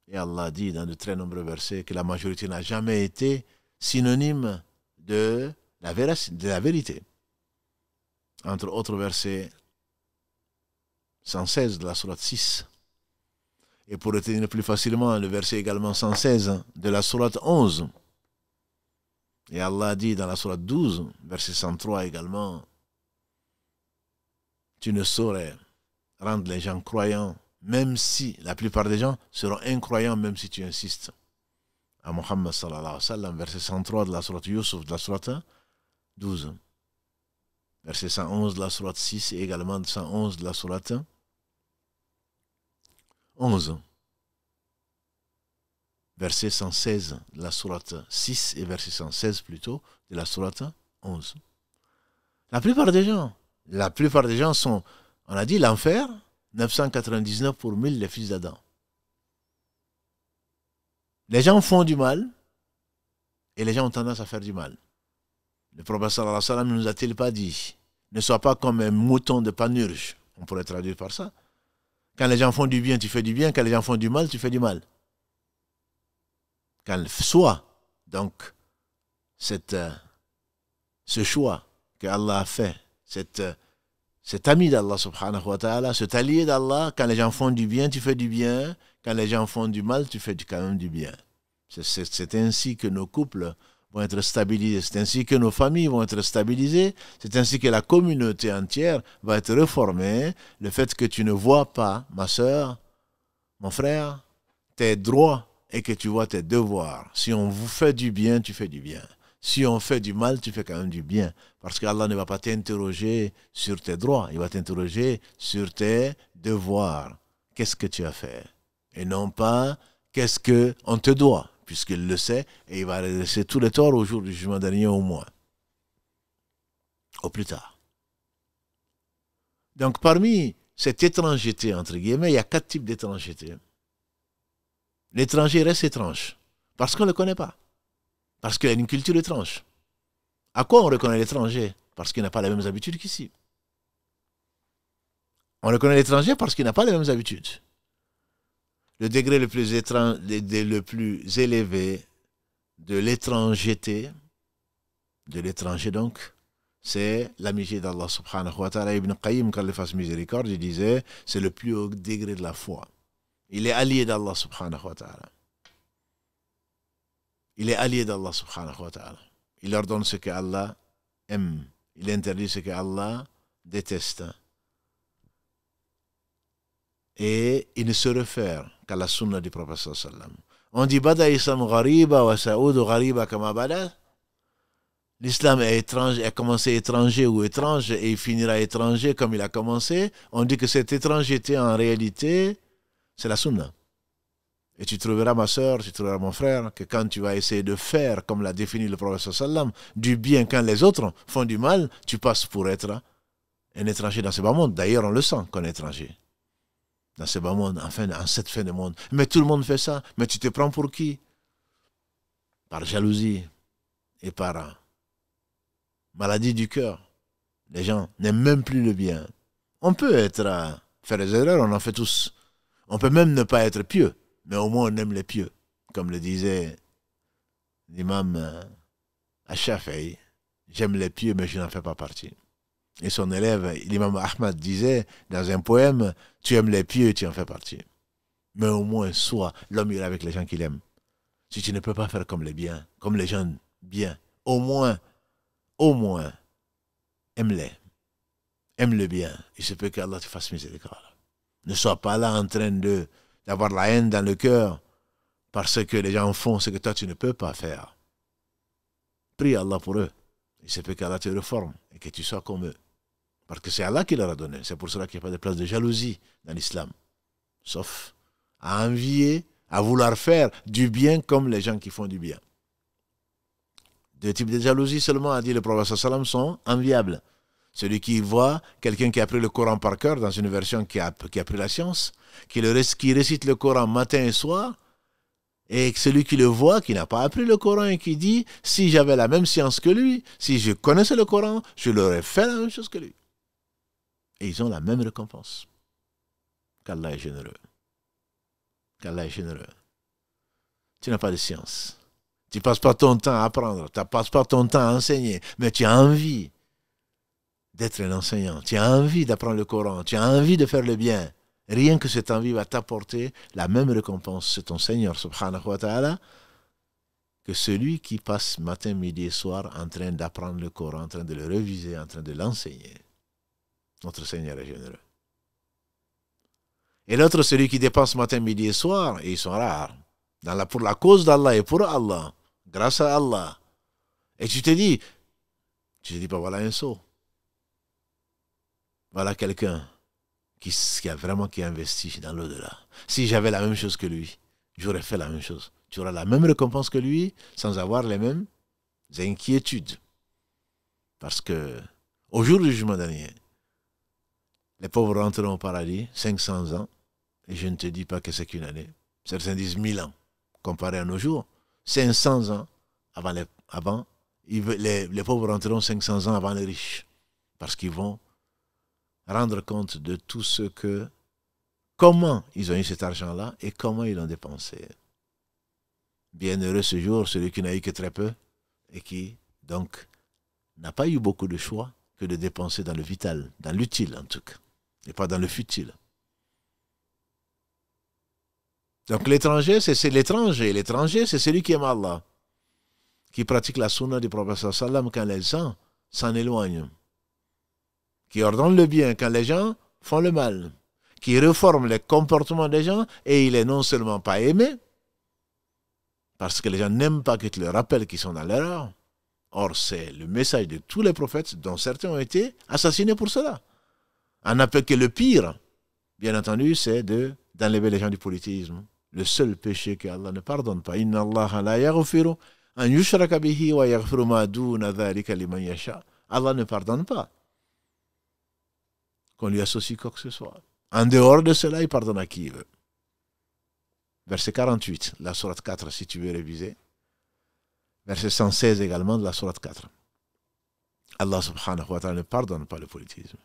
Et Allah dit dans de très nombreux versets que la majorité n'a jamais été synonyme de la, de la vérité. Entre autres versets, 116 de la sourate 6. Et pour retenir plus facilement le verset également 116 hein, de la sourate 11. Et Allah dit dans la sourate 12, verset 103 également, tu ne saurais rendre les gens croyants, même si la plupart des gens seront incroyants, même si tu insistes. À Muhammad alayhi wa sallam, verset 103 de la sourate Yusuf, de la sourate 12 verset 111 de la sourate 6 et également 111 de la sourate 11. Verset 116 de la sourate 6 et verset 116 plutôt de la sourate 11. La plupart des gens, la plupart des gens sont, on a dit l'enfer, 999 pour 1000 les fils d'Adam. Les gens font du mal et les gens ont tendance à faire du mal. Le prophète sallallahu alayhi wa sallam nous a-t-il pas dit Ne sois pas comme un mouton de panurge On pourrait traduire par ça. Quand les gens font du bien, tu fais du bien. Quand les gens font du mal, tu fais du mal. le soit donc cette, euh, ce choix que Allah a fait, cette, euh, cet ami d'Allah subhanahu wa ta'ala, cet allié d'Allah, quand les gens font du bien, tu fais du bien. Quand les gens font du mal, tu fais quand même du bien. C'est ainsi que nos couples vont être stabilisés. C'est ainsi que nos familles vont être stabilisées. C'est ainsi que la communauté entière va être réformée. Le fait que tu ne vois pas, ma soeur, mon frère, tes droits et que tu vois tes devoirs. Si on vous fait du bien, tu fais du bien. Si on fait du mal, tu fais quand même du bien. Parce qu'Allah ne va pas t'interroger sur tes droits, il va t'interroger sur tes devoirs. Qu'est-ce que tu as fait Et non pas qu'est-ce qu'on te doit puisqu'il le sait, et il va laisser tous les torts au jour du jugement dernier au moins. Au plus tard. Donc parmi cette étrangeté, entre guillemets, il y a quatre types d'étrangeté. L'étranger reste étrange, parce qu'on ne le connaît pas, parce qu'il a une culture étrange. À quoi on reconnaît l'étranger Parce qu'il n'a pas les mêmes habitudes qu'ici. On reconnaît l'étranger parce qu'il n'a pas les mêmes habitudes. Le degré le plus, étrange, le plus élevé de l'étrangeté, de l'étranger donc, c'est l'amitié d'Allah subhanahu wa ta'ala. Ibn Qayyim, quand il fasse miséricorde, il disait, c'est le plus haut degré de la foi. Il est allié d'Allah subhanahu wa ta'ala. Il est allié d'Allah subhanahu wa ta'ala. Il ordonne ce que Allah aime. Il interdit ce que Allah déteste et il ne se réfère qu'à la sunna du prophète sallam. On dit Bada Islam ghariba wa saoud ghariba kama bada. L'islam est a commencé étranger ou étrange et il finira étranger comme il a commencé. On dit que cette étrangeté en réalité, c'est la sunna. Et tu trouveras ma soeur, tu trouveras mon frère, que quand tu vas essayer de faire, comme l'a défini le prophète sallam, du bien quand les autres font du mal, tu passes pour être un étranger dans ce bas monde. D'ailleurs, on le sent qu'on est étranger dans ce bas monde, enfin, en cette fin de monde. Mais tout le monde fait ça. Mais tu te prends pour qui Par jalousie et par euh, maladie du cœur. Les gens n'aiment même plus le bien. On peut être, euh, faire des erreurs, on en fait tous. On peut même ne pas être pieux, mais au moins on aime les pieux, comme le disait l'imam euh, Achafaï. J'aime les pieux, mais je n'en fais pas partie. Et son élève, l'imam Ahmad, disait dans un poème Tu aimes les pieux, tu en fais partie. Mais au moins, sois l'homme il est avec les gens qu'il aime. Si tu ne peux pas faire comme les biens, comme les gens bien, au moins, au moins, aime-les. Aime le bien. Il se peut qu'Allah te fasse miséricorde. Ne sois pas là en train de d'avoir la haine dans le cœur parce que les gens font ce que toi tu ne peux pas faire. Prie Allah pour eux. Il se peut qu'Allah te reforme et que tu sois comme eux. Parce que c'est Allah qui leur a donné. C'est pour cela qu'il n'y a pas de place de jalousie dans l'islam. Sauf à envier, à vouloir faire du bien comme les gens qui font du bien. Deux types de jalousie seulement, a dit le prophète sallam, sont enviables. Celui qui voit quelqu'un qui a appris le Coran par cœur dans une version qui a, qui a pris la science, qui, le, qui récite le Coran matin et soir, et celui qui le voit, qui n'a pas appris le Coran et qui dit, si j'avais la même science que lui, si je connaissais le Coran, je l'aurais fait la même chose que lui. Et ils ont la même récompense. Qu'Allah est généreux. Qu'Allah est généreux. Tu n'as pas de science. Tu ne passes pas ton temps à apprendre. Tu ne passes pas ton temps à enseigner. Mais tu as envie d'être un enseignant. Tu as envie d'apprendre le Coran. Tu as envie de faire le bien. Rien que cette envie va t'apporter la même récompense. C'est ton Seigneur, subhanahu wa ta'ala, que celui qui passe matin, midi et soir en train d'apprendre le Coran, en train de le reviser, en train de l'enseigner. Notre Seigneur est généreux. Et l'autre, celui qui dépense matin, midi et soir, et ils sont rares, pour la cause d'Allah et pour Allah, grâce à Allah. Et tu te dis, tu te dis, pas, bah, voilà un saut. Voilà quelqu'un qui, qui, a vraiment qui investit dans l'au-delà. Si j'avais la même chose que lui, j'aurais fait la même chose. Tu auras la même récompense que lui sans avoir les mêmes inquiétudes. Parce que au jour du jugement dernier, les pauvres rentreront au paradis, 500 ans, et je ne te dis pas que c'est qu'une année. Certains disent 1000 ans, comparé à nos jours. 500 ans avant les, avant, les pauvres rentreront 500 ans avant les riches, parce qu'ils vont rendre compte de tout ce que, comment ils ont eu cet argent-là et comment ils l'ont dépensé. Bienheureux ce jour, celui qui n'a eu que très peu et qui, donc, n'a pas eu beaucoup de choix que de dépenser dans le vital, dans l'utile en tout cas et pas dans le futile. Donc l'étranger, c'est l'étranger. L'étranger, c'est celui qui aime Allah, qui pratique la sunna du prophète sallam quand les gens s'en éloignent, qui ordonne le bien quand les gens font le mal, qui réforme les comportements des gens et il est non seulement pas aimé, parce que les gens n'aiment pas que tu leur rappelles qu'ils sont dans l'erreur. Or, c'est le message de tous les prophètes, dont certains ont été assassinés pour cela. On n'a que le pire, bien entendu, c'est d'enlever les gens du politisme. Le seul péché que Allah ne pardonne pas. Allah la an wa ma Allah ne pardonne pas qu'on lui associe quoi que ce soit. En dehors de cela, il pardonne à qui il veut. Verset 48, la sourate 4, si tu veux réviser. Verset 116 également de la sourate 4. Allah subhanahu wa ta'ala ne pardonne pas le politisme.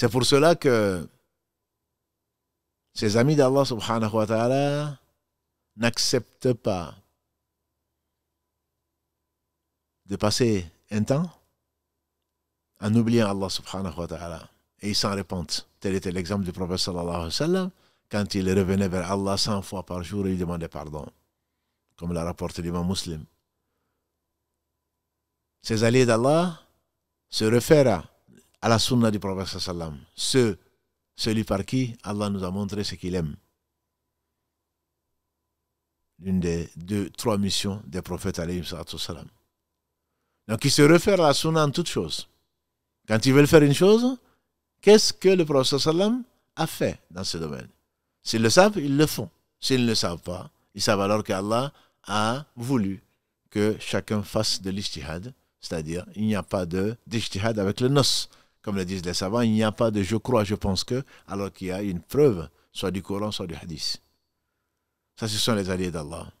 C'est pour cela que ses amis d'Allah subhanahu wa ta'ala n'acceptent pas de passer un temps en oubliant Allah subhanahu wa ta'ala. Et ils s'en répandent. Tel était l'exemple du prophète sallallahu alayhi wa sallam quand il revenait vers Allah 100 fois par jour et il demandait pardon, comme l'a rapporté l'imam musulman. Ces alliés d'Allah se réfèrent à la sunna du prophète sallam, ce, celui par qui Allah nous a montré ce qu'il aime. L'une des deux, trois missions des prophètes alayhi sallam. Donc il se réfère à la sunna en toutes choses. Quand ils veulent faire une chose, qu'est-ce que le prophète sallam a fait dans ce domaine S'ils le savent, ils le font. S'ils ne le savent pas, ils savent alors qu'Allah a voulu que chacun fasse de l'istihad, c'est-à-dire il n'y a pas de avec le nos. Comme le disent les savants, il n'y a pas de je crois, je pense que, alors qu'il y a une preuve, soit du Coran, soit du Hadith. Ça, ce sont les alliés d'Allah.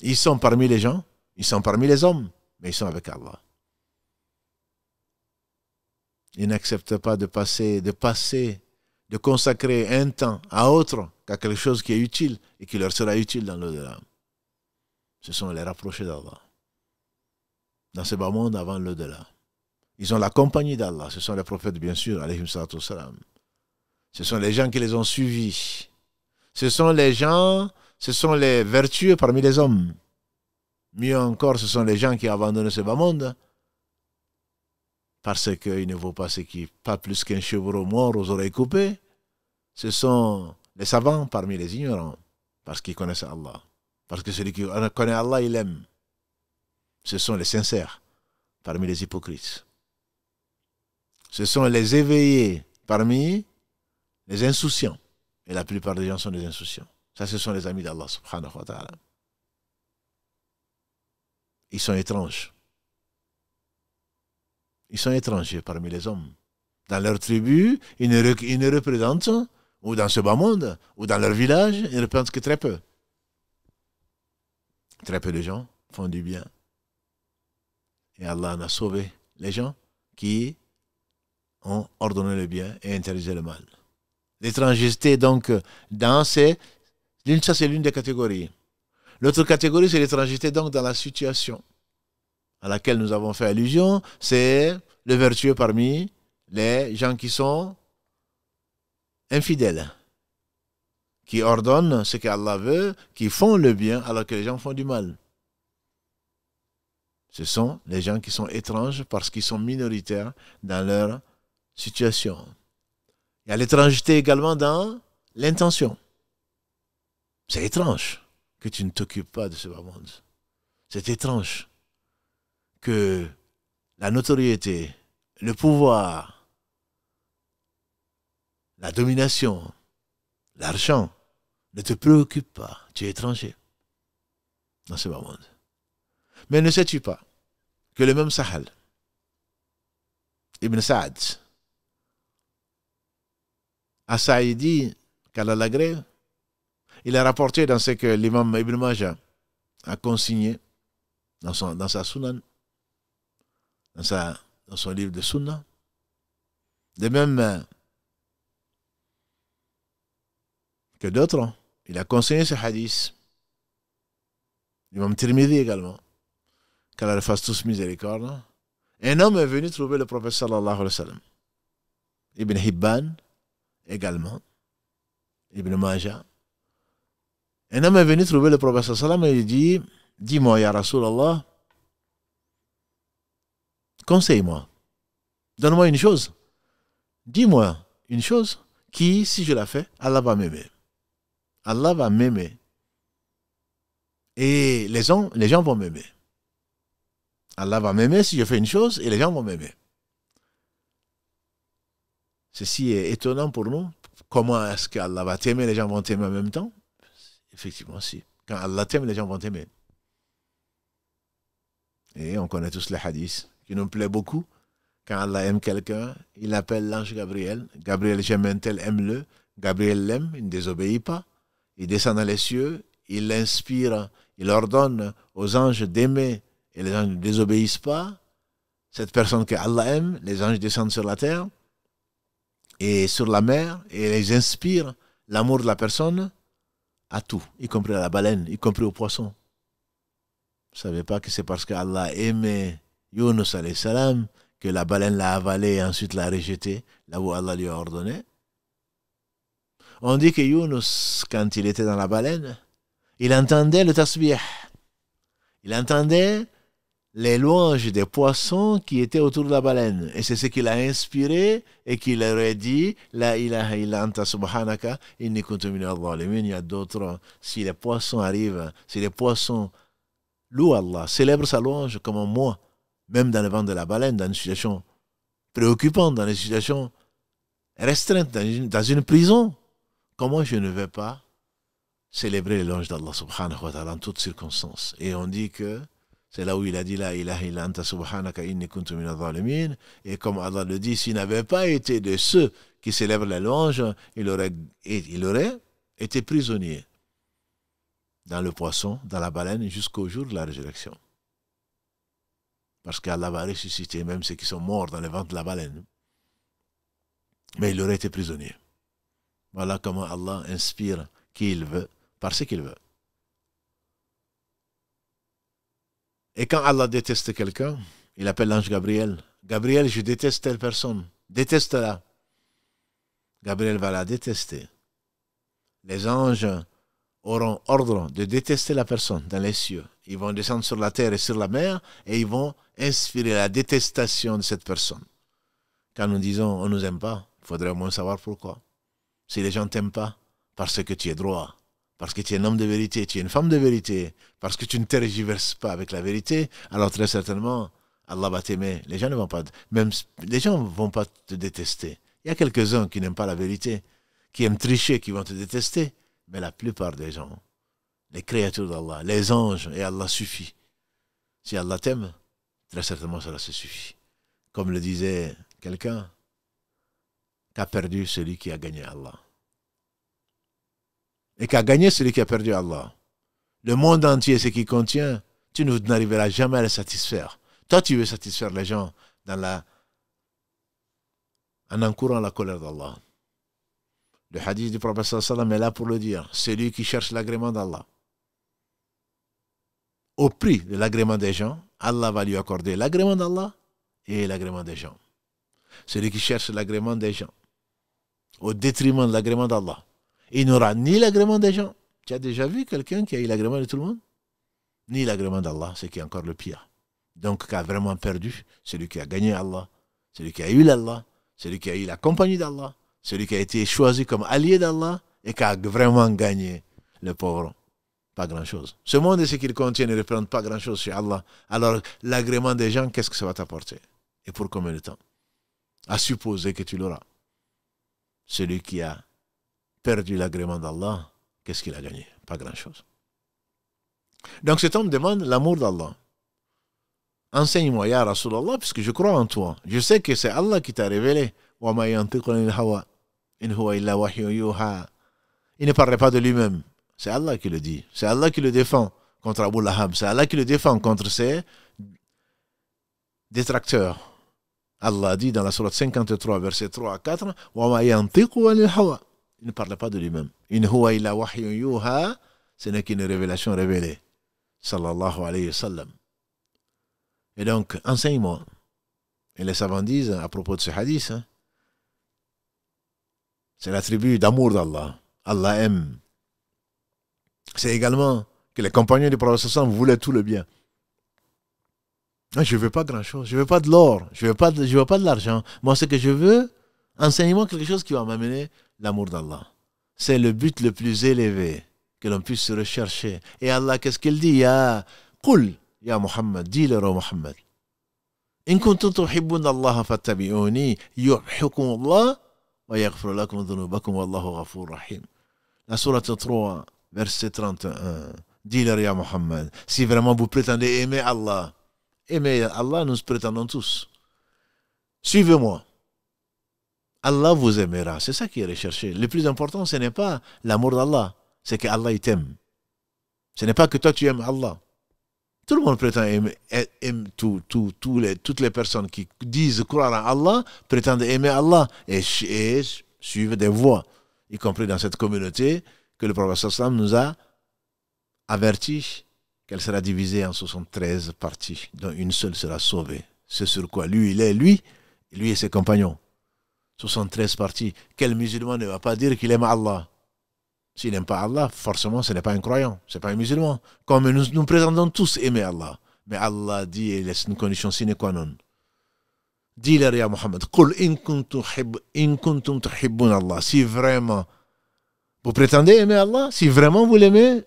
Ils sont parmi les gens, ils sont parmi les hommes, mais ils sont avec Allah. Ils n'acceptent pas de passer, de passer, de consacrer un temps à autre qu'à quelque chose qui est utile et qui leur sera utile dans l'au-delà. Ce sont les rapprochés d'Allah. Dans ce bas monde avant l'au-delà. Ils ont la compagnie d'Allah. Ce sont les prophètes, bien sûr, salam. Ce sont les gens qui les ont suivis. Ce sont les gens, ce sont les vertueux parmi les hommes. Mieux encore, ce sont les gens qui ont abandonné ce bas monde hein. parce qu'il ne vaut pas ce qui, pas plus qu'un chevreau mort aux oreilles coupées. Ce sont les savants parmi les ignorants, parce qu'ils connaissent Allah. Parce que celui qui connaît Allah, il l'aime. Ce sont les sincères parmi les hypocrites ce sont les éveillés parmi les insouciants. Et la plupart des gens sont des insouciants. Ça, ce sont les amis d'Allah subhanahu wa ta'ala. Ils sont étranges. Ils sont étrangers parmi les hommes. Dans leur tribu, ils ne, représentent, ou dans ce bas monde, ou dans leur village, ils ne représentent que très peu. Très peu de gens font du bien. Et Allah a sauvé les gens qui ont ordonné le bien et interdisé le mal. L'étrangeté donc, dans ces... L'une, ça, c'est l'une des catégories. L'autre catégorie, c'est l'étrangeté donc, dans la situation à laquelle nous avons fait allusion, c'est le vertueux parmi les gens qui sont infidèles, qui ordonnent ce qu'Allah veut, qui font le bien alors que les gens font du mal. Ce sont les gens qui sont étranges parce qu'ils sont minoritaires dans leur situation. Il y a l'étrangeté également dans l'intention. C'est étrange que tu ne t'occupes pas de ce bas monde. C'est étrange que la notoriété, le pouvoir, la domination, l'argent ne te préoccupent pas. Tu es étranger dans ce bas monde. Mais ne sais-tu pas que le même Sahel, Ibn Sa'ad, à la grève, il a rapporté dans ce que l'imam Ibn Majah a consigné dans, son, dans sa sunan, dans, dans son livre de sunna. De même euh, que d'autres, hein. il a consigné ce hadith. L'imam Tirmidhi également. Qu'Allah le fasse tous miséricorde. Hein. Un homme est venu trouver le prophète sallallahu alayhi wa sallam. Ibn Hibban, également, Ibn Majah. Un homme est venu trouver le prophète sallam et il dit Dis-moi, Ya Rasulallah, conseille-moi, donne-moi une chose, dis-moi une chose qui, si je la fais, Allah va m'aimer. Allah va m'aimer. Et les gens, les gens vont m'aimer. Allah va m'aimer si je fais une chose et les gens vont m'aimer. Ceci est étonnant pour nous. Comment est-ce qu'Allah va t'aimer, les gens vont t'aimer en même temps Effectivement, si. Quand Allah t'aime, les gens vont t'aimer. Et on connaît tous les hadiths qui nous plaît beaucoup. Quand Allah aime quelqu'un, il appelle l'ange Gabriel. Gabriel, j'aime un tel, aime-le. Gabriel l'aime, il ne désobéit pas. Il descend dans les cieux, il l'inspire, il ordonne aux anges d'aimer et les anges ne désobéissent pas. Cette personne que Allah aime, les anges descendent sur la terre et sur la mer et ils inspirent l'amour de la personne à tout, y compris à la baleine, y compris au poisson. Vous savez pas que c'est parce qu'Allah aimait Yunus salam que la baleine l'a avalé et ensuite l'a rejeté là où Allah lui a ordonné. On dit que Yunus, quand il était dans la baleine, il entendait le tasbih. Il entendait les louanges des poissons qui étaient autour de la baleine. Et c'est ce qu'il a inspiré et qu'il aurait dit, La ilaha subhanaka inni Il y a d'autres. Si les poissons arrivent, si les poissons louent Allah, célèbrent sa louange comme moi, même dans le vent de la baleine, dans une situation préoccupante, dans une situation restreinte, dans une, dans une prison, comment je ne vais pas célébrer les louanges d'Allah subhanahu wa ta'ala en toutes circonstances Et on dit que c'est là où il a dit La ilaha illa anta subhanaka inni kuntu Et comme Allah le dit, s'il n'avait pas été de ceux qui célèbrent la louange, il aurait, il aurait été prisonnier dans le poisson, dans la baleine, jusqu'au jour de la résurrection. Parce qu'Allah va ressusciter même ceux qui sont morts dans le ventre de la baleine. Mais il aurait été prisonnier. Voilà comment Allah inspire qui il veut, par ce qu'il veut. Et quand Allah déteste quelqu'un, il appelle l'ange Gabriel. Gabriel, je déteste telle personne. Déteste-la. Gabriel va la détester. Les anges auront ordre de détester la personne dans les cieux. Ils vont descendre sur la terre et sur la mer et ils vont inspirer la détestation de cette personne. Quand nous disons on ne nous aime pas, il faudrait au moins savoir pourquoi. Si les gens ne t'aiment pas, parce que tu es droit, parce que tu es un homme de vérité, tu es une femme de vérité, parce que tu ne tergiverses pas avec la vérité, alors très certainement, Allah va t'aimer. Les gens ne vont pas, même, les gens vont pas te détester. Il y a quelques-uns qui n'aiment pas la vérité, qui aiment tricher, qui vont te détester, mais la plupart des gens, les créatures d'Allah, les anges, et Allah suffit. Si Allah t'aime, très certainement cela se suffit. Comme le disait quelqu'un, as perdu celui qui a gagné Allah et qu'a gagné celui qui a perdu Allah. Le monde entier, ce qui contient, tu n'arriveras jamais à le satisfaire. Toi, tu veux satisfaire les gens dans la... en encourant la colère d'Allah. Le hadith du prophète sallam est là pour le dire. Celui qui cherche l'agrément d'Allah. Au prix de l'agrément des gens, Allah va lui accorder l'agrément d'Allah et l'agrément des gens. Celui qui cherche l'agrément des gens, au détriment de l'agrément d'Allah, il n'aura ni l'agrément des gens. Tu as déjà vu quelqu'un qui a eu l'agrément de tout le monde Ni l'agrément d'Allah, ce qui est encore le pire. Donc, qui a vraiment perdu, celui qui a gagné Allah, celui qui a eu l'Allah, celui qui a eu la compagnie d'Allah, celui qui a été choisi comme allié d'Allah et qui a vraiment gagné le pauvre. Pas grand-chose. Ce monde et ce qu'il contient ne représente pas grand-chose chez Allah. Alors, l'agrément des gens, qu'est-ce que ça va t'apporter Et pour combien de temps À supposer que tu l'auras. Celui qui a perdu l'agrément d'Allah, qu'est-ce qu'il a gagné Pas grand-chose. Donc cet homme demande l'amour d'Allah. Enseigne-moi, Ya Rasulallah, puisque je crois en toi. Je sais que c'est Allah qui t'a révélé. Il ne parlait pas de lui-même. C'est Allah qui le dit. C'est Allah qui le défend contre Abu Lahab. C'est Allah qui le défend contre ses détracteurs. Allah dit dans la Sourate 53, verset 3 à 4, il ne parle pas de lui-même. In huwa yuha, ce n'est qu'une révélation révélée. Sallallahu alayhi wa sallam. Et donc, enseigne-moi. Et les savants disent à propos de ce hadith, hein, c'est l'attribut d'amour d'Allah. Allah aime. C'est également que les compagnons du Prophète voulaient tout le bien. Je ne veux pas grand-chose. Je ne veux pas de l'or. Je ne veux pas de, veux pas de l'argent. Moi, ce que je veux, enseigne-moi quelque chose qui va m'amener l'amour d'Allah. C'est le but le plus élevé que l'on puisse rechercher. Et Allah, qu'est-ce qu'il dit Ya Qul, Ya Muhammad, dis-leur au Muhammad. إن كنتم تحبون الله فاتبعوني Wa الله ويغفر lakum dhunubakum والله غفور rahim » La sourate 3, verset 31. Dis-leur, Ya Muhammad, si vraiment vous prétendez aimer Allah, aimer Allah, nous prétendons tous. Suivez-moi. Allah vous aimera. C'est ça qui est recherché. Le plus important, ce n'est pas l'amour d'Allah, c'est que Allah t'aime. Ce n'est pas que toi tu aimes Allah. Tout le monde prétend aimer, toutes les personnes qui disent croire à Allah prétendent aimer Allah et, suivent des voies, y compris dans cette communauté que le prophète sallam nous a averti qu'elle sera divisée en 73 parties, dont une seule sera sauvée. C'est sur quoi lui, il est lui, lui et ses compagnons. 73 parties. Quel musulman ne va pas dire qu'il aime Allah S'il n'aime pas Allah, forcément, ce n'est pas un croyant, ce n'est pas un musulman. Comme nous nous prétendons tous aimer Allah. Mais Allah dit, et laisse une condition sine qua non. Dis-leur à Muhammad, si vraiment vous prétendez aimer Allah, si vraiment vous l'aimez,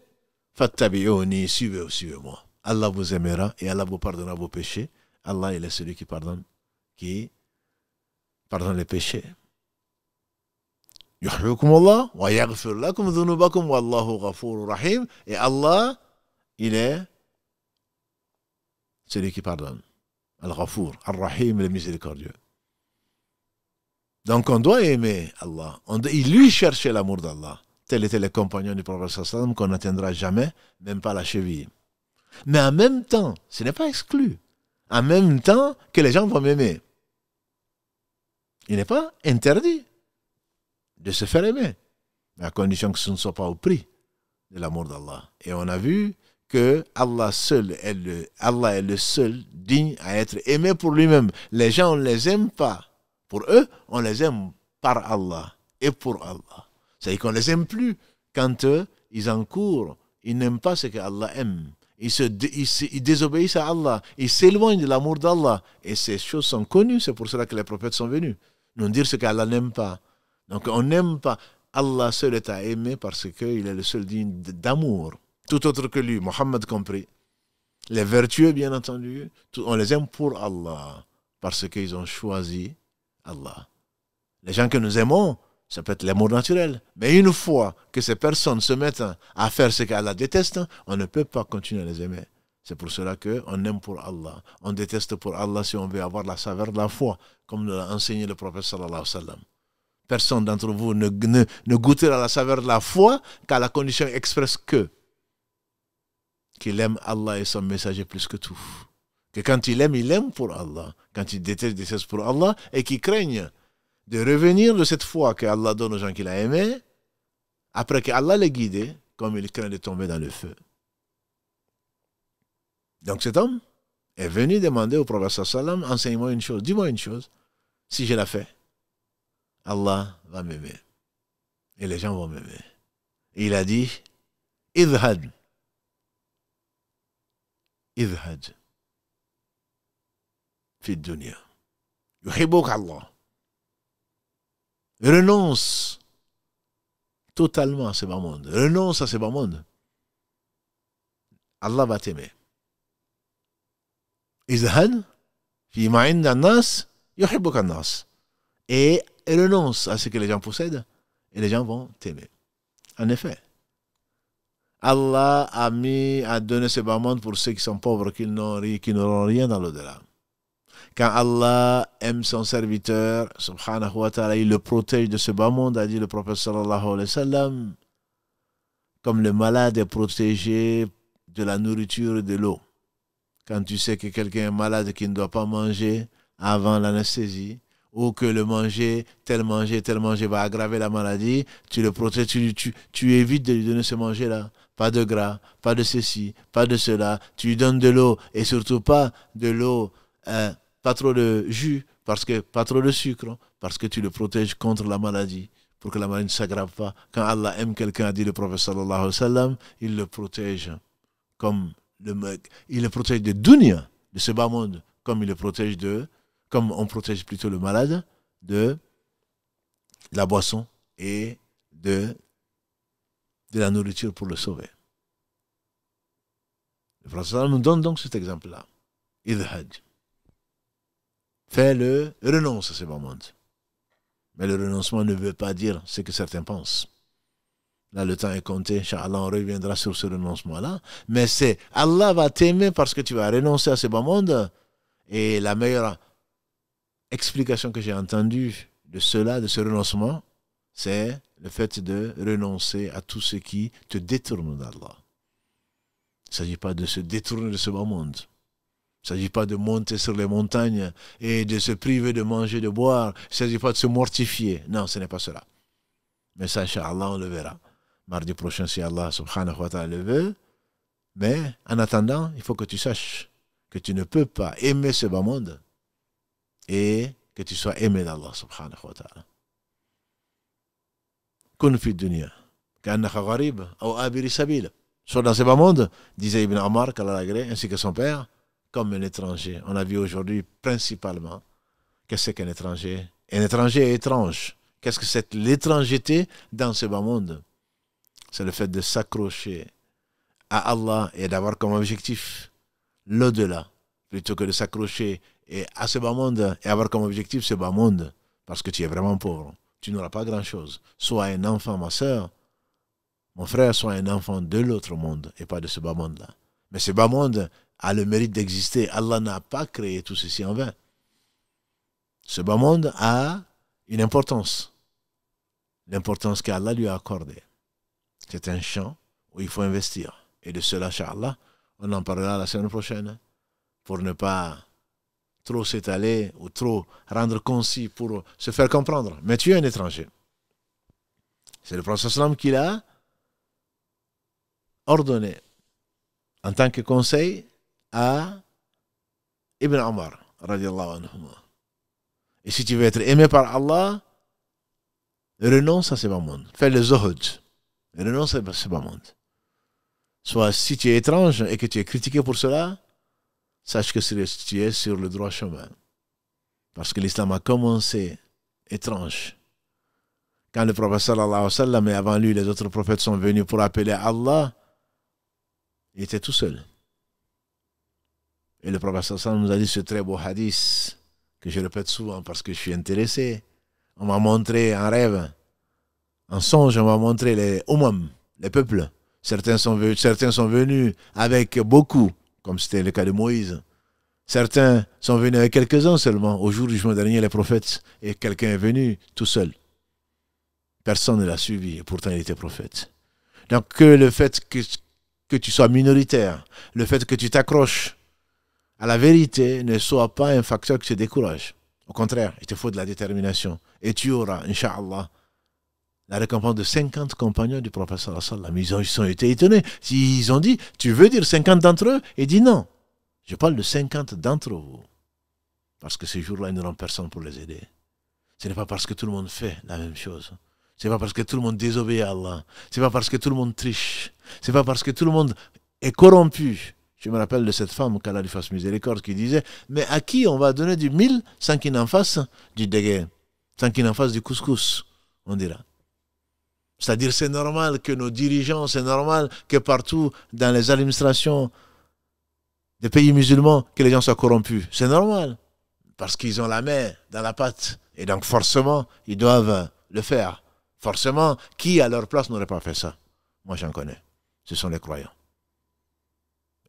fattabi'uni, suivez suivez-moi. Allah vous aimera et Allah vous pardonnera vos péchés. Allah, il est celui qui pardonne, qui Pardon les péchés. Et Allah, il est celui qui pardonne. Al-Ghafour, Al-Rahim, le miséricordieux. Donc on doit aimer Allah. On doit lui chercher l'amour d'Allah. Tel était le compagnon du prophète qu'on n'atteindra jamais, même pas la cheville. Mais en même temps, ce n'est pas exclu. En même temps que les gens vont m'aimer il n'est pas interdit de se faire aimer, à condition que ce ne soit pas au prix de l'amour d'Allah. Et on a vu que Allah seul est le, Allah est le seul digne à être aimé pour lui-même. Les gens, on ne les aime pas. Pour eux, on les aime par Allah et pour Allah. C'est-à-dire qu'on ne les aime plus quand eux, ils encourent, ils n'aiment pas ce que Allah aime. Ils, se, ils désobéissent à Allah, ils s'éloignent de l'amour d'Allah. Et ces choses sont connues, c'est pour cela que les prophètes sont venus nous dire ce qu'Allah n'aime pas. Donc on n'aime pas. Allah seul est à aimer parce qu'il est le seul digne d'amour. Tout autre que lui, Mohammed compris. Les vertueux, bien entendu, on les aime pour Allah parce qu'ils ont choisi Allah. Les gens que nous aimons, ça peut être l'amour naturel. Mais une fois que ces personnes se mettent à faire ce qu'Allah déteste, on ne peut pas continuer à les aimer. C'est pour cela qu'on aime pour Allah, on déteste pour Allah si on veut avoir la saveur de la foi, comme l'a enseigné le prophète sallallahu alayhi wa sallam. Personne d'entre vous ne, ne, goûtera la saveur de la foi qu'à la condition expresse que qu'il aime Allah et son messager plus que tout. Que quand il aime, il aime pour Allah. Quand il déteste, il déteste pour Allah. Et qu'il craigne de revenir de cette foi que Allah donne aux gens qu'il a aimés, après que Allah les guidé, comme il craint de tomber dans le feu. Donc cet homme est venu demander au prophète sallam, enseigne-moi une chose, dis-moi une chose, si je la fais, Allah va m'aimer. Et les gens vont m'aimer. Il a dit, Idhad. Idhad. fit dunya. Allah. Renonce totalement à ce bas monde. Renonce à ce bas monde. Allah va t'aimer. Et et renonce à ce que les gens possèdent et les gens vont t'aimer. En effet, Allah a mis, donné ce bas monde pour ceux qui sont pauvres, qui n'auront rien dans l'au-delà. Quand Allah aime son serviteur, subhanahu wa ta'ala, il le protège de ce bas monde, a dit le prophète sallallahu comme le malade est protégé de la nourriture et de l'eau quand tu sais que quelqu'un est malade qui ne doit pas manger avant l'anesthésie, ou que le manger, tel manger, tel manger va aggraver la maladie, tu le protèges, tu, tu, évites de lui donner ce manger-là. Pas de gras, pas de ceci, pas de cela. Tu lui donnes de l'eau et surtout pas de l'eau, hein, pas trop de jus, parce que pas trop de sucre, hein, parce que tu le protèges contre la maladie, pour que la maladie ne s'aggrave pas. Quand Allah aime quelqu'un, a dit le prophète il le protège hein, comme il le protège de dunya, de ce bas monde, comme il le protège de, comme on protège plutôt le malade de la boisson et de, de la nourriture pour le sauver. Le français nous donne donc cet exemple-là. Idhaj. Fais-le, renonce à ce bas monde. Mais le renoncement ne veut pas dire ce que certains pensent. Là, le temps est compté. Inch'Allah, on reviendra sur ce renoncement-là. Mais c'est Allah va t'aimer parce que tu vas renoncer à ce bas monde. Et la meilleure explication que j'ai entendue de cela, de ce renoncement, c'est le fait de renoncer à tout ce qui te détourne d'Allah. Il ne s'agit pas de se détourner de ce bas monde. Il ne s'agit pas de monter sur les montagnes et de se priver de manger, de boire. Il ne s'agit pas de se mortifier. Non, ce n'est pas cela. Mais ça, Inch'Allah, on le verra mardi prochain si Allah subhanahu wa ta'ala le veut. Mais en attendant, il faut que tu saches que tu ne peux pas aimer ce bas monde et que tu sois aimé d'Allah subhanahu wa ta'ala. Kun fi dunya, ka'annaka ou abirisabil »« Sois dans ce bas monde, disait Ibn Ammar, qu'Allah ainsi que son père, comme un étranger. On a vu aujourd'hui principalement qu'est-ce qu'un étranger. Un étranger est étrange. Qu'est-ce que c'est l'étrangeté dans ce bas monde c'est le fait de s'accrocher à Allah et d'avoir comme objectif l'au-delà, plutôt que de s'accrocher à ce bas monde et avoir comme objectif ce bas monde, parce que tu es vraiment pauvre. Tu n'auras pas grand-chose. Sois un enfant, ma soeur, mon frère, soit un enfant de l'autre monde et pas de ce bas monde-là. Mais ce bas monde a le mérite d'exister. Allah n'a pas créé tout ceci en vain. Ce bas monde a une importance, l'importance qu'Allah lui a accordée. C'est un champ où il faut investir. Et de cela, Inch'Allah, on en parlera la semaine prochaine hein, pour ne pas trop s'étaler ou trop rendre concis pour se faire comprendre. Mais tu es un étranger. C'est le Prophète qui l'a ordonné en tant que conseil à Ibn Omar. Et si tu veux être aimé par Allah, renonce à ces mamans. Fais le zohud ce c'est pas monde. Soit si tu es étrange et que tu es critiqué pour cela, sache que tu es sur le droit chemin. Parce que l'islam a commencé étrange. Quand le prophète sallallahu alayhi wa sallam et avant lui les autres prophètes sont venus pour appeler Allah, il était tout seul. Et le prophète sallallahu nous a dit ce très beau hadith que je répète souvent parce que je suis intéressé. On m'a montré un rêve en songe, on va montrer les Oumam, les peuples. Certains sont, venus, certains sont venus avec beaucoup, comme c'était le cas de Moïse. Certains sont venus avec quelques-uns seulement. Au jour du jour dernier, les prophètes, et quelqu'un est venu tout seul. Personne ne l'a suivi, et pourtant il était prophète. Donc que le fait que, que tu sois minoritaire, le fait que tu t'accroches à la vérité ne soit pas un facteur qui te décourage. Au contraire, il te faut de la détermination. Et tu auras, inshallah, la récompense de 50 compagnons du professeur Assalam. Ils ont, ils ont été étonnés. Ils ont dit, tu veux dire 50 d'entre eux Et dit non. Je parle de 50 d'entre vous. Parce que ces jours-là, ils n'auront personne pour les aider. Ce n'est pas parce que tout le monde fait la même chose. Ce n'est pas parce que tout le monde désobéit à Allah. Ce n'est pas parce que tout le monde triche. Ce n'est pas parce que tout le monde est corrompu. Je me rappelle de cette femme, qu'Allah lui fasse miséricorde, qui disait Mais à qui on va donner du mille sans qu'il n'en fasse du dégain sans qu'il n'en fasse du couscous On dira. C'est-à-dire c'est normal que nos dirigeants, c'est normal que partout dans les administrations des pays musulmans, que les gens soient corrompus. C'est normal, parce qu'ils ont la main dans la pâte. Et donc forcément, ils doivent le faire. Forcément, qui à leur place n'aurait pas fait ça Moi j'en connais. Ce sont les croyants.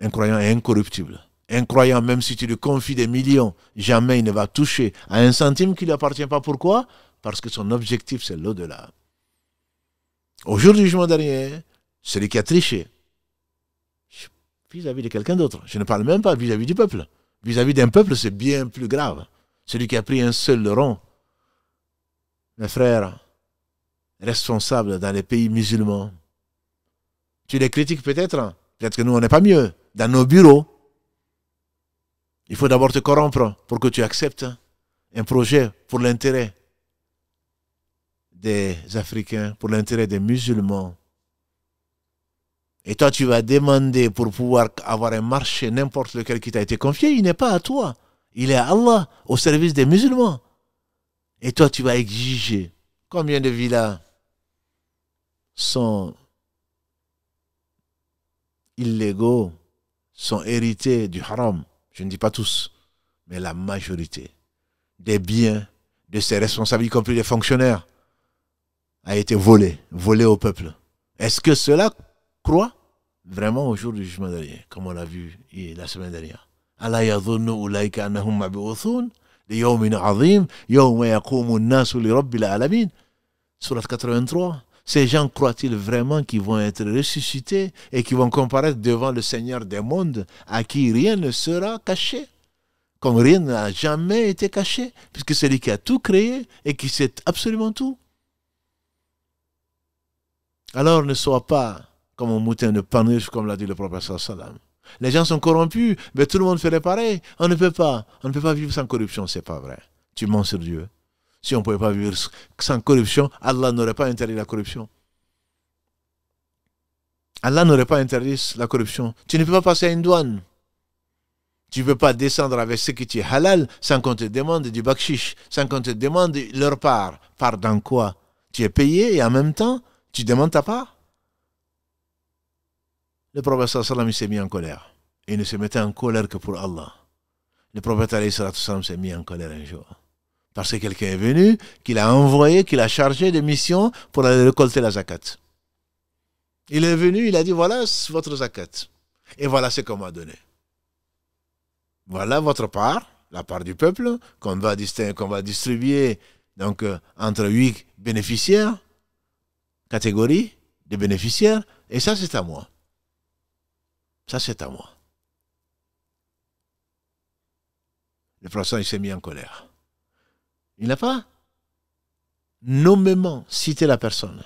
Un croyant est incorruptible. Un croyant, même si tu lui confies des millions, jamais il ne va toucher à un centime qui ne lui appartient pas. Pourquoi Parce que son objectif, c'est l'au-delà. Au jour du jugement dernier, celui qui a triché vis-à-vis de quelqu'un d'autre, je ne parle même pas vis-à-vis -vis du peuple. Vis-à-vis d'un peuple, c'est bien plus grave. Celui qui a pris un seul rond. Mes frères, responsables dans les pays musulmans, tu les critiques peut-être. Hein. Peut-être que nous, on n'est pas mieux. Dans nos bureaux, il faut d'abord te corrompre pour que tu acceptes un projet pour l'intérêt des Africains, pour l'intérêt des musulmans. Et toi, tu vas demander pour pouvoir avoir un marché, n'importe lequel qui t'a été confié, il n'est pas à toi. Il est à Allah, au service des musulmans. Et toi, tu vas exiger combien de villas sont illégaux, sont hérités du haram. Je ne dis pas tous, mais la majorité des biens de ces responsables, y compris des fonctionnaires a été volé, volé au peuple. Est-ce que cela croit vraiment au jour du jugement dernier, comme on l'a vu la semaine dernière Surat 83 ces gens croient-ils vraiment qu'ils vont être ressuscités et qu'ils vont comparaître devant le Seigneur des mondes à qui rien ne sera caché Comme rien n'a jamais été caché, puisque c'est lui qui a tout créé et qui sait absolument tout. Alors ne sois pas comme un mouton de panouche, comme l'a dit le professeur Saddam. Les gens sont corrompus, mais tout le monde ferait pareil. On ne peut pas, on ne peut pas vivre sans corruption, c'est pas vrai. Tu mens sur Dieu. Si on ne pouvait pas vivre sans corruption, Allah n'aurait pas interdit la corruption. Allah n'aurait pas interdit la corruption. Tu ne peux pas passer à une douane. Tu ne peux pas descendre avec ce qui est halal sans qu'on te demande du bakshish, sans qu'on te demande leur part. Part dans quoi Tu es payé et en même temps, tu demandes ta part Le prophète sallam s'est mis en colère. Il ne se mettait en colère que pour Allah. Le prophète sallam s'est mis en colère un jour. Parce que quelqu'un est venu, qu'il a envoyé, qu'il a chargé de mission pour aller récolter la zakat. Il est venu, il a dit voilà votre zakat. Et voilà ce qu'on m'a donné. Voilà votre part, la part du peuple, qu'on va, qu'on va distribuer donc, euh, entre huit bénéficiaires catégorie de bénéficiaires, et ça c'est à moi. Ça c'est à moi. Le professeur, il s'est mis en colère. Il n'a pas nommément cité la personne.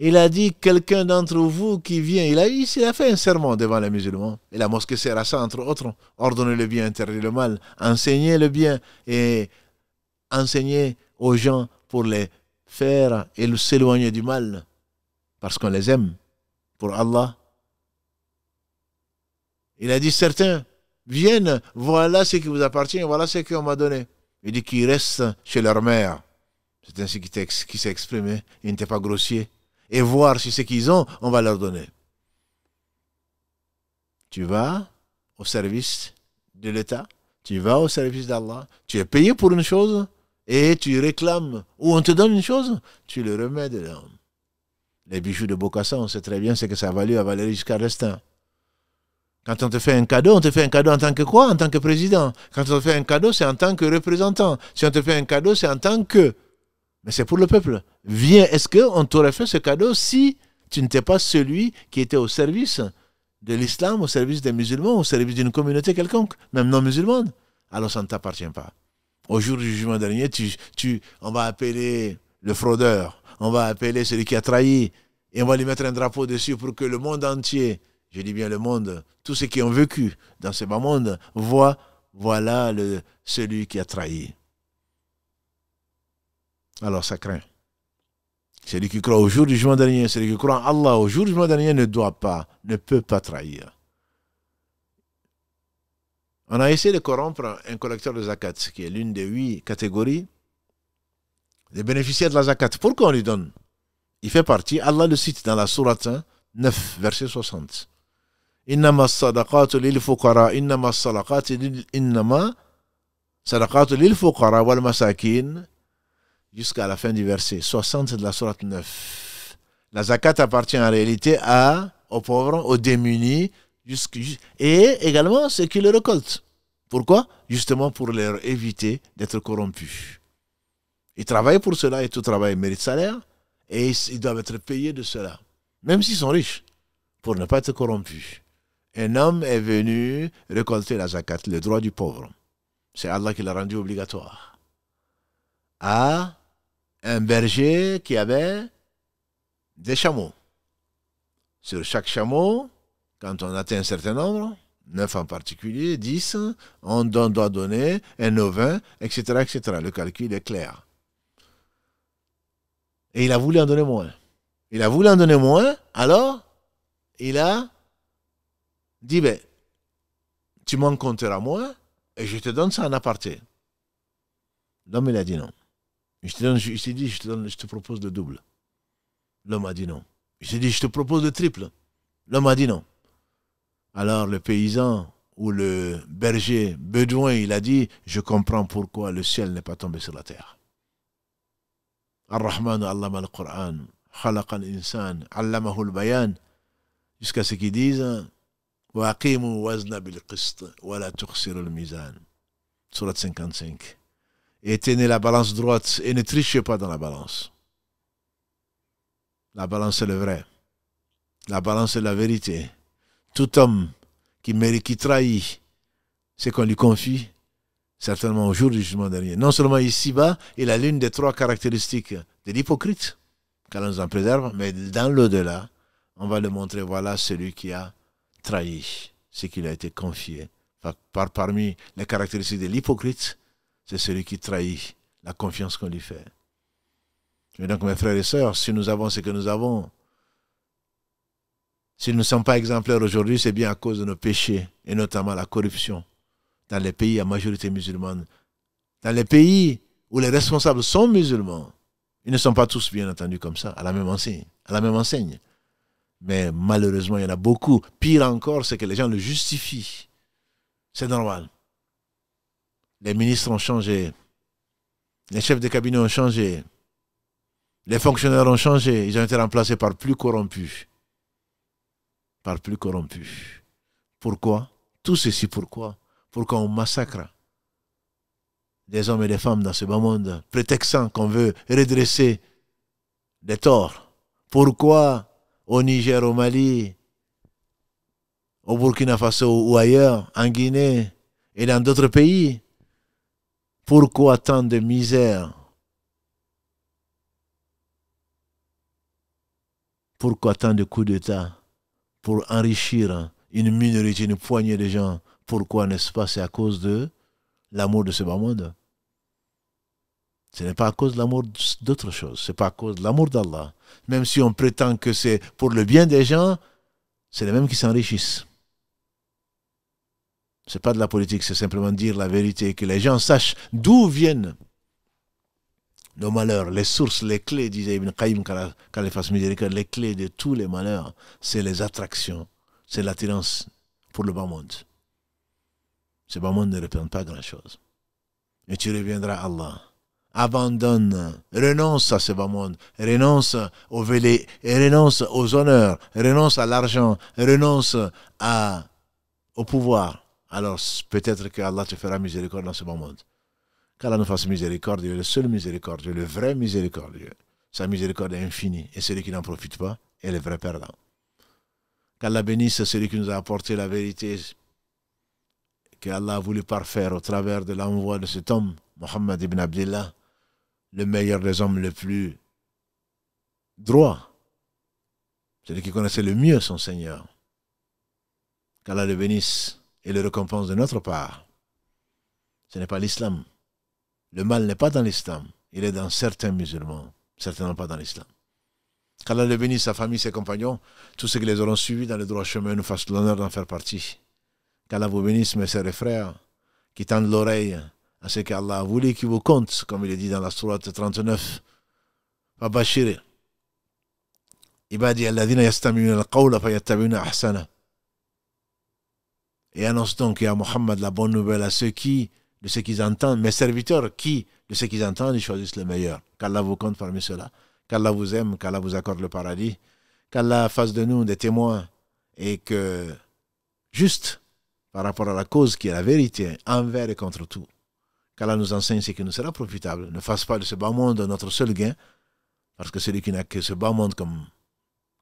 Il a dit quelqu'un d'entre vous qui vient. Il a, il a fait un serment devant les musulmans. Et la mosquée sert à ça, entre autres. Ordonner le bien, interdire le mal, enseigner le bien et enseigner aux gens pour les faire et s'éloigner du mal parce qu'on les aime pour Allah. Il a dit certains viennent, voilà ce qui vous appartient, voilà ce qu'on m'a donné. Il dit qu'ils restent chez leur mère. C'est ainsi qu'il s'est exprimé. Il n'était pas grossier. Et voir si ce qu'ils ont, on va leur donner. Tu vas au service de l'État, tu vas au service d'Allah, tu es payé pour une chose et tu réclames ou on te donne une chose, tu le remets de l'homme. Les bijoux de Bokassa, on sait très bien ce que ça a valu à Valérie Giscard d'Estaing. Quand on te fait un cadeau, on te fait un cadeau en tant que quoi En tant que président. Quand on te fait un cadeau, c'est en tant que représentant. Si on te fait un cadeau, c'est en tant que... Mais c'est pour le peuple. Viens, est-ce qu'on t'aurait fait ce cadeau si tu n'étais pas celui qui était au service de l'islam, au service des musulmans, au service d'une communauté quelconque, même non musulmane Alors ça ne t'appartient pas. Au jour du jugement dernier, tu, on va appeler le fraudeur, on va appeler celui qui a trahi et on va lui mettre un drapeau dessus pour que le monde entier, je dis bien le monde, tous ceux qui ont vécu dans ce bas monde, voient, voilà le, celui qui a trahi. Alors ça craint. Celui qui croit au jour du jugement dernier, celui qui croit en Allah au jour du jugement dernier ne doit pas, ne peut pas trahir. On a essayé de corrompre un collecteur de zakat, qui est l'une des huit catégories les bénéficiaires de la zakat. Pourquoi on lui donne Il fait partie, Allah le cite dans la sourate 9, hein, verset 60. masakin » jusqu'à la fin du verset 60 de la sourate 9. La zakat appartient en réalité à, aux pauvres, aux démunis et également ceux qui le récoltent. Pourquoi Justement pour leur éviter d'être corrompus. Ils travaillent pour cela et tout travail mérite salaire et ils doivent être payés de cela, même s'ils sont riches, pour ne pas être corrompus. Un homme est venu récolter la zakat, le droit du pauvre. C'est Allah qui l'a rendu obligatoire. À un berger qui avait des chameaux. Sur chaque chameau, quand on atteint un certain nombre, neuf en particulier, dix, on doit donner un ovin, etc., etc. Le calcul est clair. Et il a voulu en donner moins. Il a voulu en donner moins, alors il a dit, ben, tu m'en compteras moins et je te donne ça en aparté. L'homme, il a dit non. Je te, dit, je te, propose le double. L'homme a dit non. Il s'est dit, je te propose le triple. L'homme a dit non. Alors le paysan ou le berger bedouin, il a dit, je comprends pourquoi le ciel n'est pas tombé sur la terre. Ar-Rahman allama al-Qur'an, khalaqa al-insan, allamahu al-bayan, jusqu'à ce qu'ils disent Wa aqimu wazna bil qist, wa la tukhsiru al-mizan. Surat 55. Et tenez la balance droite et ne trichez pas dans la balance. La balance est le vrai. La balance est la vérité. Tout homme qui, mérite, qui trahit ce qu'on lui confie certainement au jour du jugement dernier. Non seulement ici-bas, il a l'une des trois caractéristiques de l'hypocrite, car nous en préserve, mais dans l'au-delà, on va le montrer, voilà celui qui a trahi ce qu'il a été confié. Par, parmi les caractéristiques de l'hypocrite, c'est celui qui trahit la confiance qu'on lui fait. Et donc, mes frères et sœurs, si nous avons ce que nous avons, si nous ne sommes pas exemplaires aujourd'hui, c'est bien à cause de nos péchés, et notamment la corruption dans les pays à majorité musulmane, dans les pays où les responsables sont musulmans, ils ne sont pas tous, bien entendu, comme ça, à la même enseigne. À la même enseigne. Mais malheureusement, il y en a beaucoup. Pire encore, c'est que les gens le justifient. C'est normal. Les ministres ont changé. Les chefs de cabinet ont changé. Les fonctionnaires ont changé. Ils ont été remplacés par plus corrompus. Par plus corrompus. Pourquoi Tout ceci pourquoi pourquoi on massacre des hommes et des femmes dans ce bas monde, prétextant qu'on veut redresser des torts. Pourquoi au Niger, au Mali, au Burkina Faso ou ailleurs, en Guinée et dans d'autres pays, pourquoi tant de misère Pourquoi tant de coups d'État pour enrichir une minorité, une poignée de gens pourquoi n'est-ce pas C'est à cause de l'amour de ce bas monde. Ce n'est pas à cause de l'amour d'autre chose. Ce n'est pas à cause de l'amour d'Allah. Même si on prétend que c'est pour le bien des gens, c'est les mêmes qui s'enrichissent. Ce n'est pas de la politique, c'est simplement dire la vérité, que les gens sachent d'où viennent nos malheurs, les sources, les clés, disait Ibn Qayyim, les clés de tous les malheurs, c'est les attractions, c'est l'attirance pour le bas monde ce bas-monde ne représente pas grand-chose. Et tu reviendras à Allah. Abandonne, renonce à ce bas monde, renonce au vélé, renonce aux honneurs, renonce à l'argent, renonce à, au pouvoir. Alors peut-être que Allah te fera miséricorde dans ce bas monde. Qu'Allah nous fasse miséricorde, le seul miséricordieux, le vrai miséricorde. Sa miséricorde est infinie et celui qui n'en profite pas est le vrai perdant. Qu'Allah bénisse celui qui nous a apporté la vérité que Allah a voulu parfaire au travers de l'envoi de cet homme, Mohammed ibn Abdullah, le meilleur des hommes, le plus droit, celui qui connaissait le mieux son Seigneur. Qu'Allah le bénisse et le récompense de notre part. Ce n'est pas l'islam. Le mal n'est pas dans l'islam. Il est dans certains musulmans, certainement pas dans l'islam. Qu'Allah le bénisse, sa famille, ses compagnons, tous ceux qui les auront suivis dans le droit chemin nous fassent l'honneur d'en faire partie qu'Allah vous bénisse, mes sœurs et frères, qui tendent l'oreille à ce qu'Allah a voulu, qui vous compte, comme il est dit dans la sourate 39. va Ibadi al-qawla ahsana. Et annonce donc à Muhammad la bonne nouvelle à ceux qui, de ce qu'ils entendent, mes serviteurs qui, de ce qu'ils entendent, ils choisissent le meilleur. Qu'Allah vous compte parmi ceux-là. Qu'Allah vous aime, qu'Allah vous accorde le paradis. Qu'Allah fasse de nous des témoins et que, juste, par rapport à la cause qui est la vérité, envers et contre tout. Qu'Allah nous enseigne ce qui nous sera profitable. Ne fasse pas de ce bas monde notre seul gain, parce que celui qui n'a que ce bas monde comme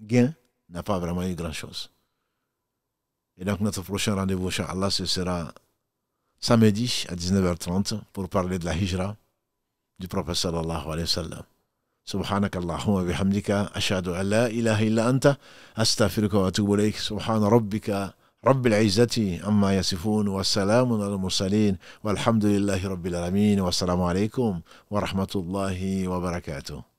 gain n'a pas vraiment eu grand-chose. Et donc notre prochain rendez-vous, Allah, ce sera samedi à 19h30 pour parler de la hijra du prophète Allah alayhi wa sallam. سبحانك اللهم وبحمدك أشهد أن لا إله إلا رب العزة عما يصفون والسلام على المرسلين والحمد لله رب العالمين والسلام عليكم ورحمة الله وبركاته